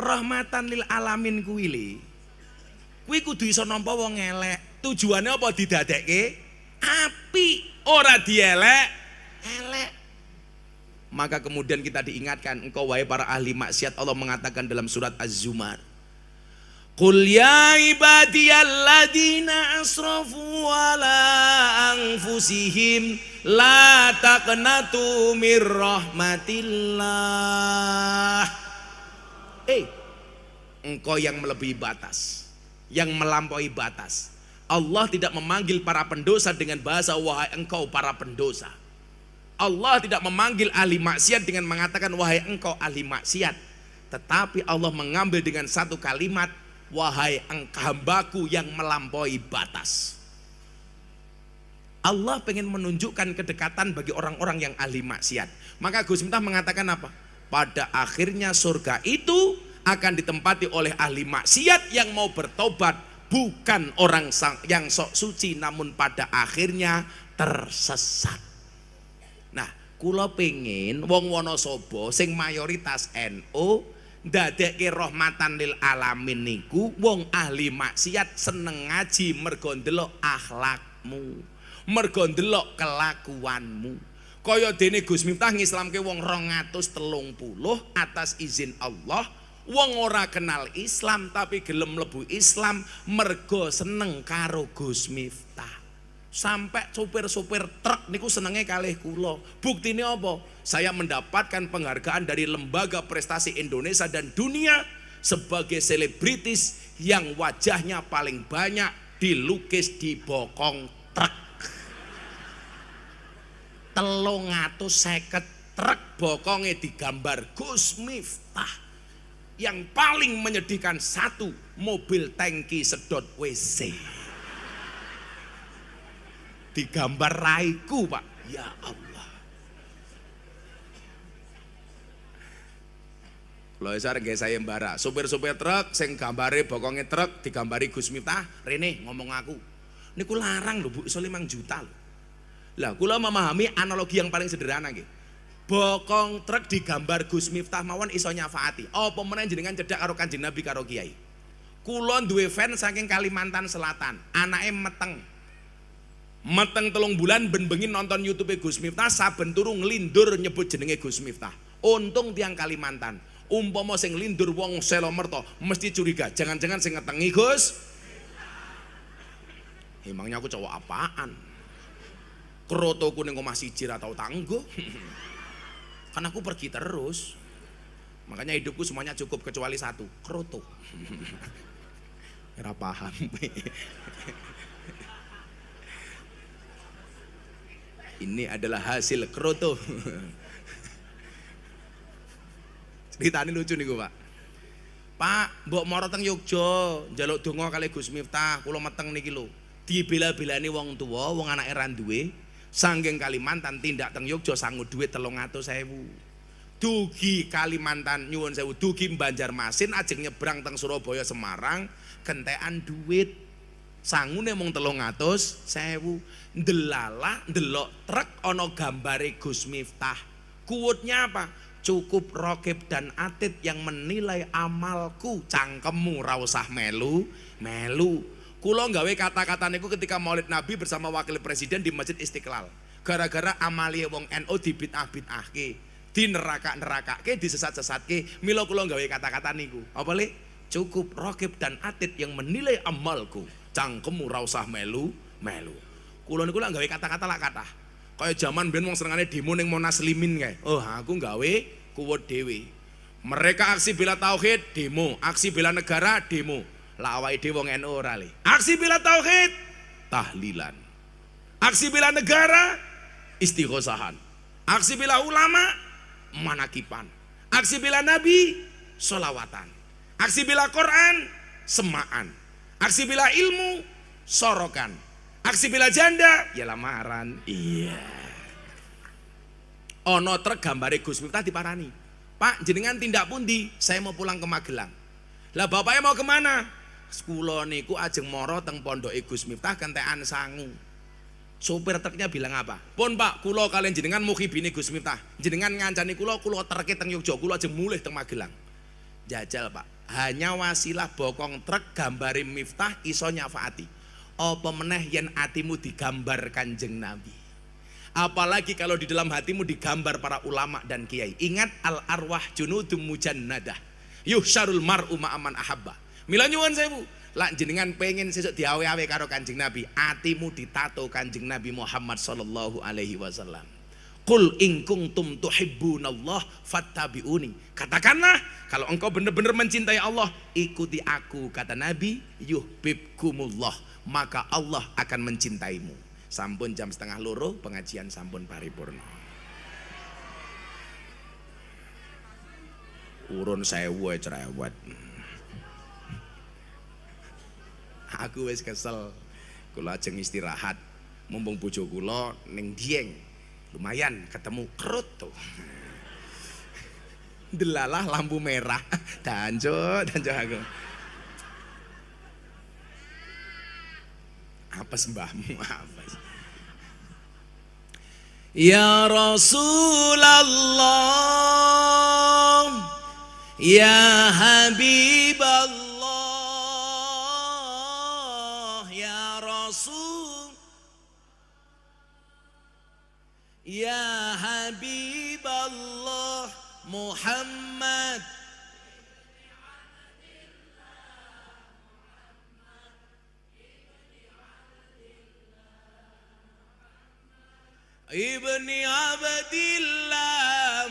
rahmatan lil alamin kuwi Kuwi kudu iso nampa wong elek. Tujuannya apa didadekke? Api ora dielek, elek. Maka kemudian kita diingatkan engkau wahai para ahli maksiat Allah mengatakan dalam surat Az-Zumar. Qul ya ibadiyalladzina asrafu ala anfusihim la taqnatu mir rahmatillah. Eh, engkau yang melebihi batas yang melampaui batas. Allah tidak memanggil para pendosa dengan bahasa wahai engkau para pendosa. Allah tidak memanggil ahli maksiat dengan mengatakan wahai engkau ahli maksiat. Tetapi Allah mengambil dengan satu kalimat wahai engkau hambaku yang melampaui batas. Allah ingin menunjukkan kedekatan bagi orang-orang yang ahli maksiat. Maka Gus Miftah mengatakan apa? Pada akhirnya surga itu akan ditempati oleh ahli maksiat yang mau bertobat bukan orang yang sok suci namun pada akhirnya tersesat nah kula pengen wong Wonosobo sing mayoritas NU dadek ndadekke rahmatan lil alamin niku wong ahli maksiat seneng ngaji mergondelok akhlakmu mergondelok kelakuanmu kaya dene Gus Miftah ngislamke wong 230 atas izin Allah Wong ora kenal Islam tapi gelem lebu Islam mergo seneng karo Gus Miftah. Sampai sopir-sopir truk niku senenge kalih kula. Buktine apa? Saya mendapatkan penghargaan dari Lembaga Prestasi Indonesia dan Dunia sebagai selebritis yang wajahnya paling banyak dilukis di bokong truk. Telung atau seket truk bokongnya digambar Gus Miftah yang paling menyedihkan satu mobil tangki sedot WC digambar raiku pak ya Allah Loh, saya nggak saya embara supir-supir truk sing gambari bokongnya truk digambari Gus Miftah Rene ngomong aku ini ku larang loh bu iso 5 juta loh lah kula memahami analogi yang paling sederhana gitu bokong truk digambar Gus Miftah mawon iso nyafaati. Oh, pemenang jenengan cedak karo Kanjeng Nabi karo Kiai. Kulon duwe fan saking Kalimantan Selatan, anaknya meteng. Meteng telung bulan ben nonton YouTube Gus Miftah saben turu ngelindur nyebut jenenge Gus Miftah. Untung tiang Kalimantan. Umpama sing lindur wong Selomerto mesti curiga, jangan-jangan sing ngetengi Gus. Emangnya aku cowok apaan? Kerotoku ning omah siji ra tangguh. Karena aku pergi terus. Makanya hidupku semuanya cukup kecuali satu, kroto. kira paham. Ini adalah hasil kroto. ini lucu nih Pak. Pak, mbok moro teng Yogya, jaluk dungo kali Gus Miftah, mateng meteng kilo. lho. dibela ini wong tua, wong anak eran duwe, Sanggeng Kalimantan tindak teng Yogyo sanggut duit telung atau sewu. Dugi Kalimantan nyuwun sewu dugi Banjarmasin ajeng nyebrang teng Surabaya Semarang kentean duit sangune mung telung atus sewu delala delok truk ono gambare Gus Miftah kuwutnya apa cukup rokib dan atit yang menilai amalku cangkemmu rausah melu melu Kulo gawe kata-kata niku ketika Maulid Nabi bersama wakil presiden di Masjid Istiqlal. Gara-gara amalia wong NU dibid'ah bid'ahke, di neraka nerakake, disesat sesatke. Milo kulo gawe kata-kata niku. Apa le? Cukup rokib dan atid yang menilai amalku. Cangkemmu rausah melu melu. Kulo niku lah gawe kata-kata lah kata. Kaya zaman ben wong senengane demo ning Monas Limin kae. Oh, aku gawe kuwot dewi, Mereka aksi bela tauhid demo, aksi bela negara demo. Lawai awake wong NU rali. Aksi bila tauhid tahlilan. Aksi bila negara istighosahan. Aksi bila ulama manakipan. Aksi bila nabi solawatan. Aksi bila Quran semaan. Aksi bila ilmu sorokan. Aksi bila janda ya lamaran. Iya. Ono truk Gus Miftah diparani. Pak, jenengan tindak pundi? Saya mau pulang ke Magelang. Lah bapaknya mau kemana? Kulo niku ajeng moro teng pondok Gus Miftah kentean sangu. Sopir truknya bilang apa? Pun Pak, kulo kalian jenengan bini Gus Miftah. Jenengan ngancani kulo kulo terkait teng Yogyakarta, kulo ajeng mulih teng Magelang. Jajal Pak, hanya wasilah bokong truk gambari Miftah iso nyafaati. Apa meneh yen atimu digambar Kanjeng Nabi? apalagi kalau di dalam hatimu digambar para ulama dan kiai ingat al arwah junudum mujannadah syarul mar'u ma'aman ahabba Mila nyuwun sewu, lak jenengan pengen sesuk diawe-awe karo Kanjeng Nabi, atimu ditato Kanjeng Nabi Muhammad sallallahu alaihi wasallam. Kul in kuntum tuhibbunallah fattabi'uni. Katakanlah kalau engkau benar-benar mencintai Allah, ikuti aku kata Nabi, yuhibbukumullah, maka Allah akan mencintaimu. Sampun jam setengah loro pengajian sampun paripurna. Urun sewu cerewet. aku wis kesel kula ajeng istirahat mumpung bojo kula ning Dieng lumayan ketemu kerut tuh delalah lampu merah danjo danjo aku apa sembahmu apa Ya Rasulullah Ya Habiballah Ya Allah Muhammad Ibni Abdillah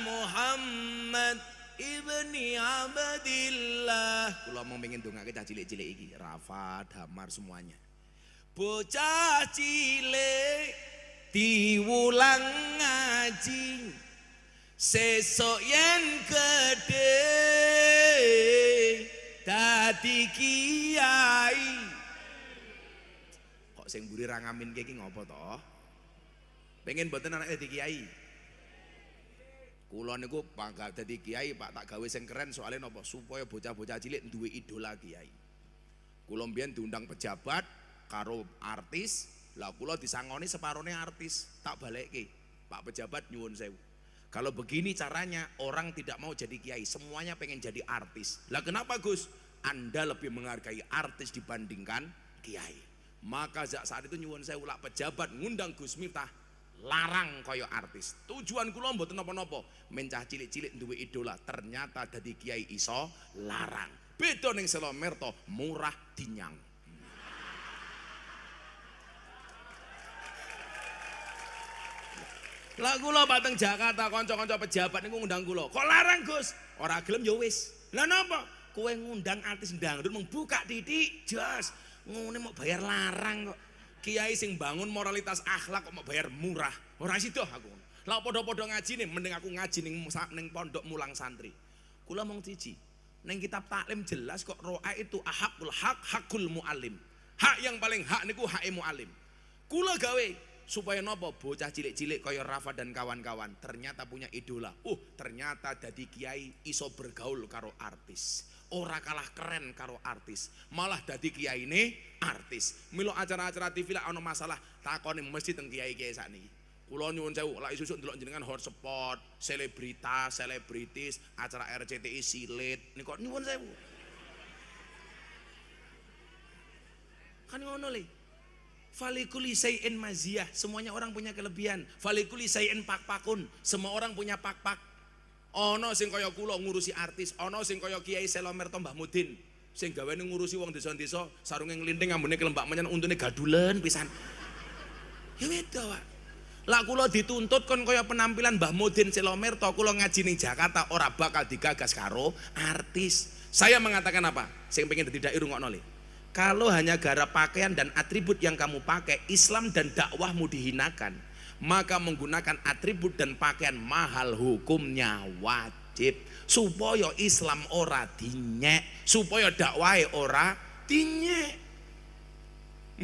Muhammad Ibni Abdillah kalau mau pengen dongake cah cilik-cilik iki, Rafa Hamar semuanya. Bocah cilik diwulang ngaji sesok yang gede dadi kiai kok sing buri rangamin kiki ngopo toh pengen buatan anak dadi kiai kulo niku pangga dadi kiai pak tak gawe sing keren soalnya nopo supaya bocah-bocah cilik duwe idola kiai kulo mbiyen diundang pejabat karo artis Lah kula disangoni separone artis, tak balekke. Pak pejabat nyuwun sewu. Kalau begini caranya orang tidak mau jadi kiai, semuanya pengen jadi artis. Lah kenapa Gus? Anda lebih menghargai artis dibandingkan kiai. Maka saat itu nyuwun saya ulak pejabat ngundang Gus Miftah larang koyo artis. Tujuan kula mboten napa-napa, mencah cilik-cilik duwe idola, ternyata dadi kiai iso larang. Beda ning Selomerto murah dinyang. Lah kula bateng Jakarta kanca-kanca pejabat niku ngundang kula. Kok larang, Gus? Ora gelem ya wis. Lah napa? Kowe ngundang artis dangdut membuka titik, jos. Ngene mau bayar larang kok. Kiai sing bangun moralitas akhlak kok mau bayar murah. Ora sido aku. Lah padha-padha ngaji nih, mending aku ngaji ning ning pondok mulang santri. Kula mong siji. Ning kitab taklim jelas kok roa itu ahakul hak hakul muallim. Hak yang paling hak niku hak muallim. Kula gawe supaya nopo bocah cilik-cilik kaya Rafa dan kawan-kawan ternyata punya idola. Uh, ternyata dadi kiai iso bergaul karo artis. Ora kalah keren karo artis, malah dadi kiai ini artis. Milo acara-acara TV lah ono masalah takoni mesti teng kiai-kiai sakniki. Kulo nyuwun sewu, lak isu delok jenengan hotspot selebritas, selebritis, acara RCTI silit. Niku nyuwun sewu. Kan ngono le. Falikuli sayin maziyah, semuanya orang punya kelebihan. Falikuli sayin pak-pakun, semua orang punya pak-pak. Ono sing kaya kula ngurusi artis, ono sing kaya Kiai Selomerto Mbah Mudin. Sing gawe ngurusi wong desa-desa, sarunge nglinting ambune kelembak menyen untune gadulen pisan. Ya beda Pak. Lah kula dituntut kon kaya penampilan Mbah Mudin Selomerto kula ngaji ning Jakarta ora bakal digagas karo artis. Saya mengatakan apa? Saya pengen dadi dai rungokno kalau hanya gara pakaian dan atribut yang kamu pakai, Islam dan dakwahmu dihinakan. Maka menggunakan atribut dan pakaian mahal hukumnya wajib. Supaya Islam ora dinyek, supaya dakwah ora dinyek.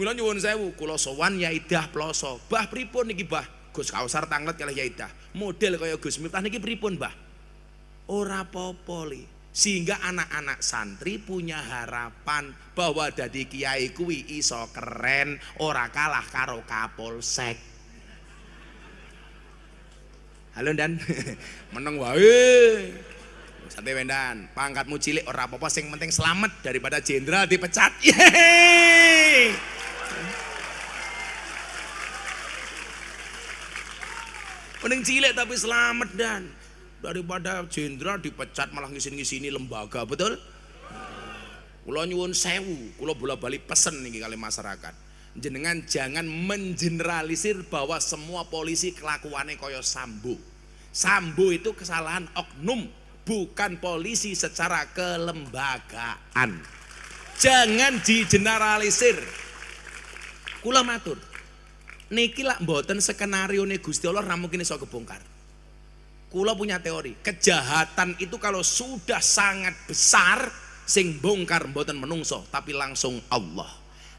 Mula nyuwun sewu, kula sowan ya idah ploso. Bah pripun niki, Bah? Gus Kausar tanglet kalih ya idah. Model kaya Gus Miftah niki pripun, Bah? Ora popoli. li sehingga anak-anak santri punya harapan bahwa dadi kiai kuwi iso keren ora kalah karo kapolsek halo dan meneng wae santai wendan pangkatmu cilik ora apa-apa sing penting selamat daripada jenderal dipecat Yeay! Mending cilik tapi selamat dan daripada jenderal dipecat malah ngisin-ngisini lembaga betul kula nyuwun sewu kula bola balik pesen nih kali masyarakat jenengan jangan mengeneralisir bahwa semua polisi kelakuannya koyo sambu sambu itu kesalahan oknum bukan polisi secara kelembagaan jangan digeneralisir kula matur niki lak mboten skenario nih Gusti Allah ra mungkin iso kebongkar Kulo punya teori, kejahatan itu kalau sudah sangat besar, sing bongkar mboten menungso, tapi langsung Allah.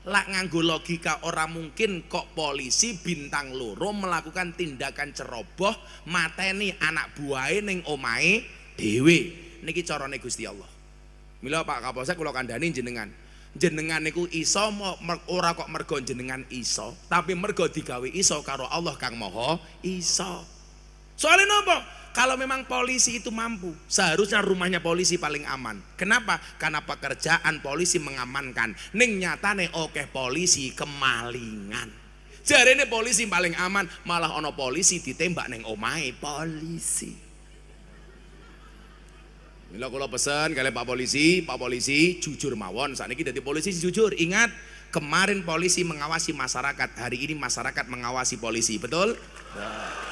Lak nganggo logika orang mungkin kok polisi bintang loro melakukan tindakan ceroboh mateni anak buahe ning omahe dhewe. Niki carane Gusti Allah. Mila Pak Kapolsek kula kandhani jenengan. Jenengan niku iso ora kok mergo jenengan iso, tapi mergo digawe iso karo Allah Kang Maha iso. Soalnya nopo? kalau memang polisi itu mampu, seharusnya rumahnya polisi paling aman. Kenapa? Karena pekerjaan polisi mengamankan. Ning nyatane oke polisi kemalingan. Jadi ini polisi paling aman, malah ono polisi ditembak neng omai polisi. Mila kula pesan kalian Pak Polisi, Pak Polisi jujur mawon. Saat ini jadi polisi jujur. Ingat kemarin polisi mengawasi masyarakat, hari ini masyarakat mengawasi polisi, betul? Nah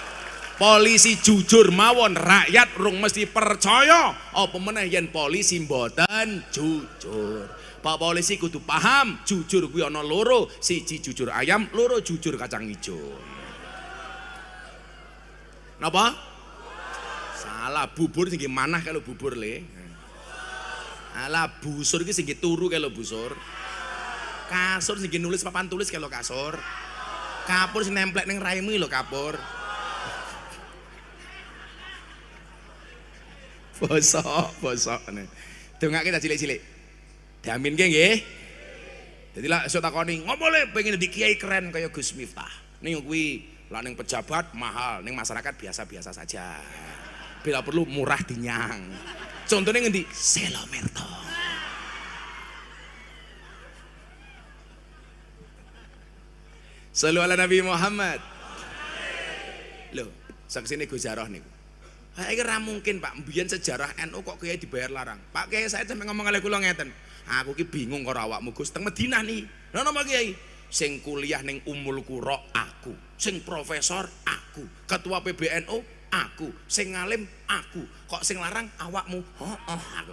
polisi jujur mawon rakyat rung mesti percaya apa meneh yen polisi mboten jujur Pak polisi kudu paham jujur gue ana loro siji jujur ayam loro jujur kacang hijau. Napa? Salah bubur sing manah kalau bubur le Ala busur iki sing turu kalau busur kasur segi nulis papan tulis kalau kasur kapur sing nemplek ning raimu lho kapur bosok bosok nih dengar kita cilik-cilik diamin geng ya jadi lah esok takoni ngomole pengen jadi kiai keren kayak Gus Miftah nih gue, lah neng pejabat mahal neng masyarakat biasa-biasa saja bila perlu murah dinyang contohnya ngendi selomerto Selalu ala Nabi Muhammad. Loh, saksi ini Jaroh nih. Saya kira mungkin Pak, Mbian sejarah NU kok kayak dibayar larang. Pak kayak saya sampai ngomong kali kulo ngeten. Nah, aku ki bingung kok awakmu Gus teng Madinah nih. Lha napa Kiai? Sing kuliah ning Umul Qura aku, sing profesor aku, ketua PBNU aku, sing ngalim aku. Kok sing larang awakmu? Heeh oh, oh, aku.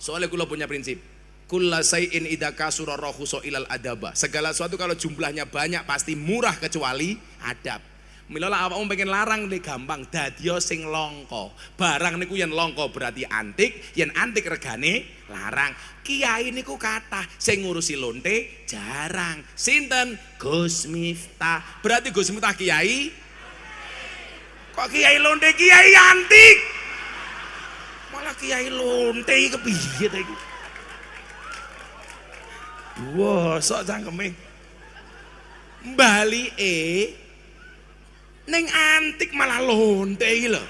Soalnya kulo punya prinsip. Kulla sayin idaka surah rohuso ilal adaba. Segala sesuatu kalau jumlahnya banyak pasti murah kecuali adab. Mila lak awakmu pengen larang deh gampang dadi sing longko. Barang niku yen longko berarti antik, yen antik regane larang. Kiai niku kata sing ngurusi lonte jarang. Sinten? Gus Miftah. Berarti Gus Miftah kiai Kok kiai lonte kiai antik? Malah kiai lonte kepiye ta iki? Wah, sok cangkeme. Bali e Neng antik malah lonte iki lho.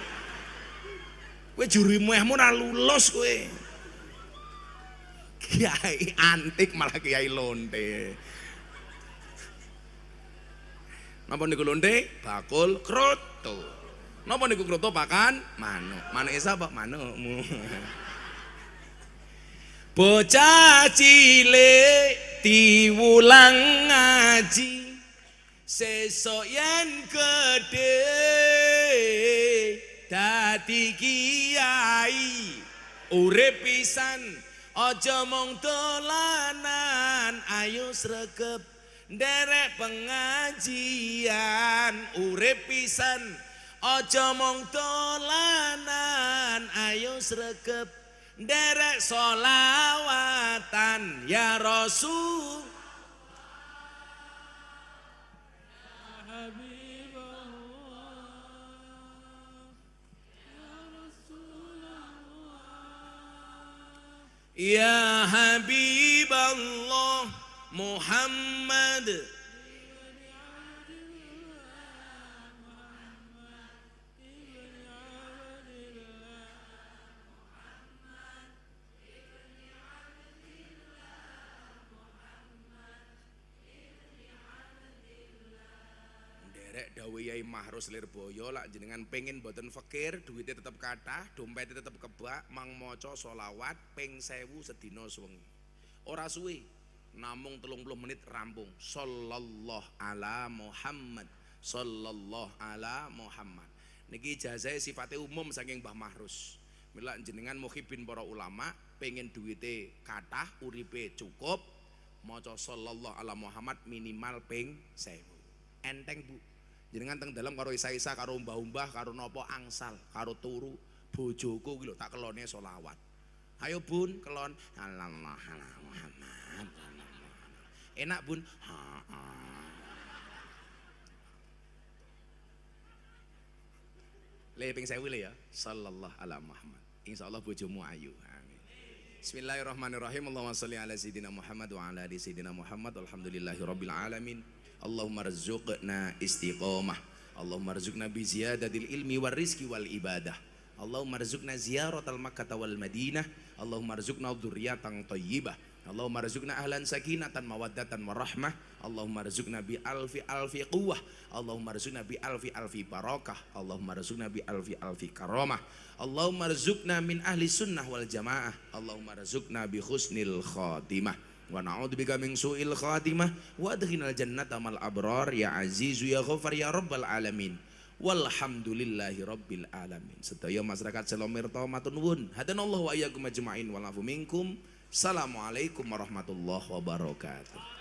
Kowe juri muehmu ora lulus kowe. Kiai antik malah kiai lonte. Napa niku lonte? Bakul kroto. Napa niku kroto pakan manuk. Manuke sapa? Manukmu. Bocah cilik diwulang ngaji. Sesok yang gede Dati kiai Urip pisan Ojo mong dolanan Ayo sregep Derek pengajian Urip pisan Ojo mong dolanan Ayo sregep Derek solawatan Ya Rasul حبيب الله يا رسول الله يا حبيب الله محمد dawe Yai Mahrus Lirboyo lak jenengan pengen boten fakir duitnya tetap kata dompetnya tetap kebak mang mojo solawat peng sewu sedino suwengi ora suwe namung telung puluh menit rampung sallallah ala Muhammad sallallah ala Muhammad niki jazai sifatnya umum saking Mbah Mahrus mila jenengan muhibin para ulama pengen duitnya kata uripe cukup mojo sallallah ala Muhammad minimal peng sewu enteng bu jenengan teng dalam karo isa-isa karo umbah-umbah karo nopo angsal karo turu bojoku gitu tak kelone solawat ayo bun kelon Allah Muhammad enak bun ha -ha. Lih ping ya. Sallallahu ala Muhammad. Insyaallah bujumu ayu. Amin. Bismillahirrahmanirrahim. Allahumma salli ala sayyidina Muhammad wa ala ali sayyidina Muhammad. rabbil alamin. Allahumma rzuqna istiqomah Allahumma rzuqna bi ziyadatil ilmi wal rizki wal ibadah Allahumma rzuqna ziyaratal makkah wal madinah Allahumma rzuqna dzurriatan thayyibah Allahumma rizukna ahlan sakinatan mawaddatan warahmah Allahumma rizukna bi alfi alfi quwah Allahumma rizukna bi alfi alfi barokah Allahumma rizukna bi alfi alfi karomah Allahumma rizukna min ahli sunnah wal jamaah Allahumma rizukna bi husnil khatimah wa na'udzubika min su'il khatimah wa adkhinal jannata mal abrar ya azizu ya ghafar ya rabbal alamin walhamdulillahi rabbil alamin sedaya masyarakat selomirta matun wun hadan Allah wa ayyakum ajmain wal minkum assalamualaikum warahmatullahi wabarakatuh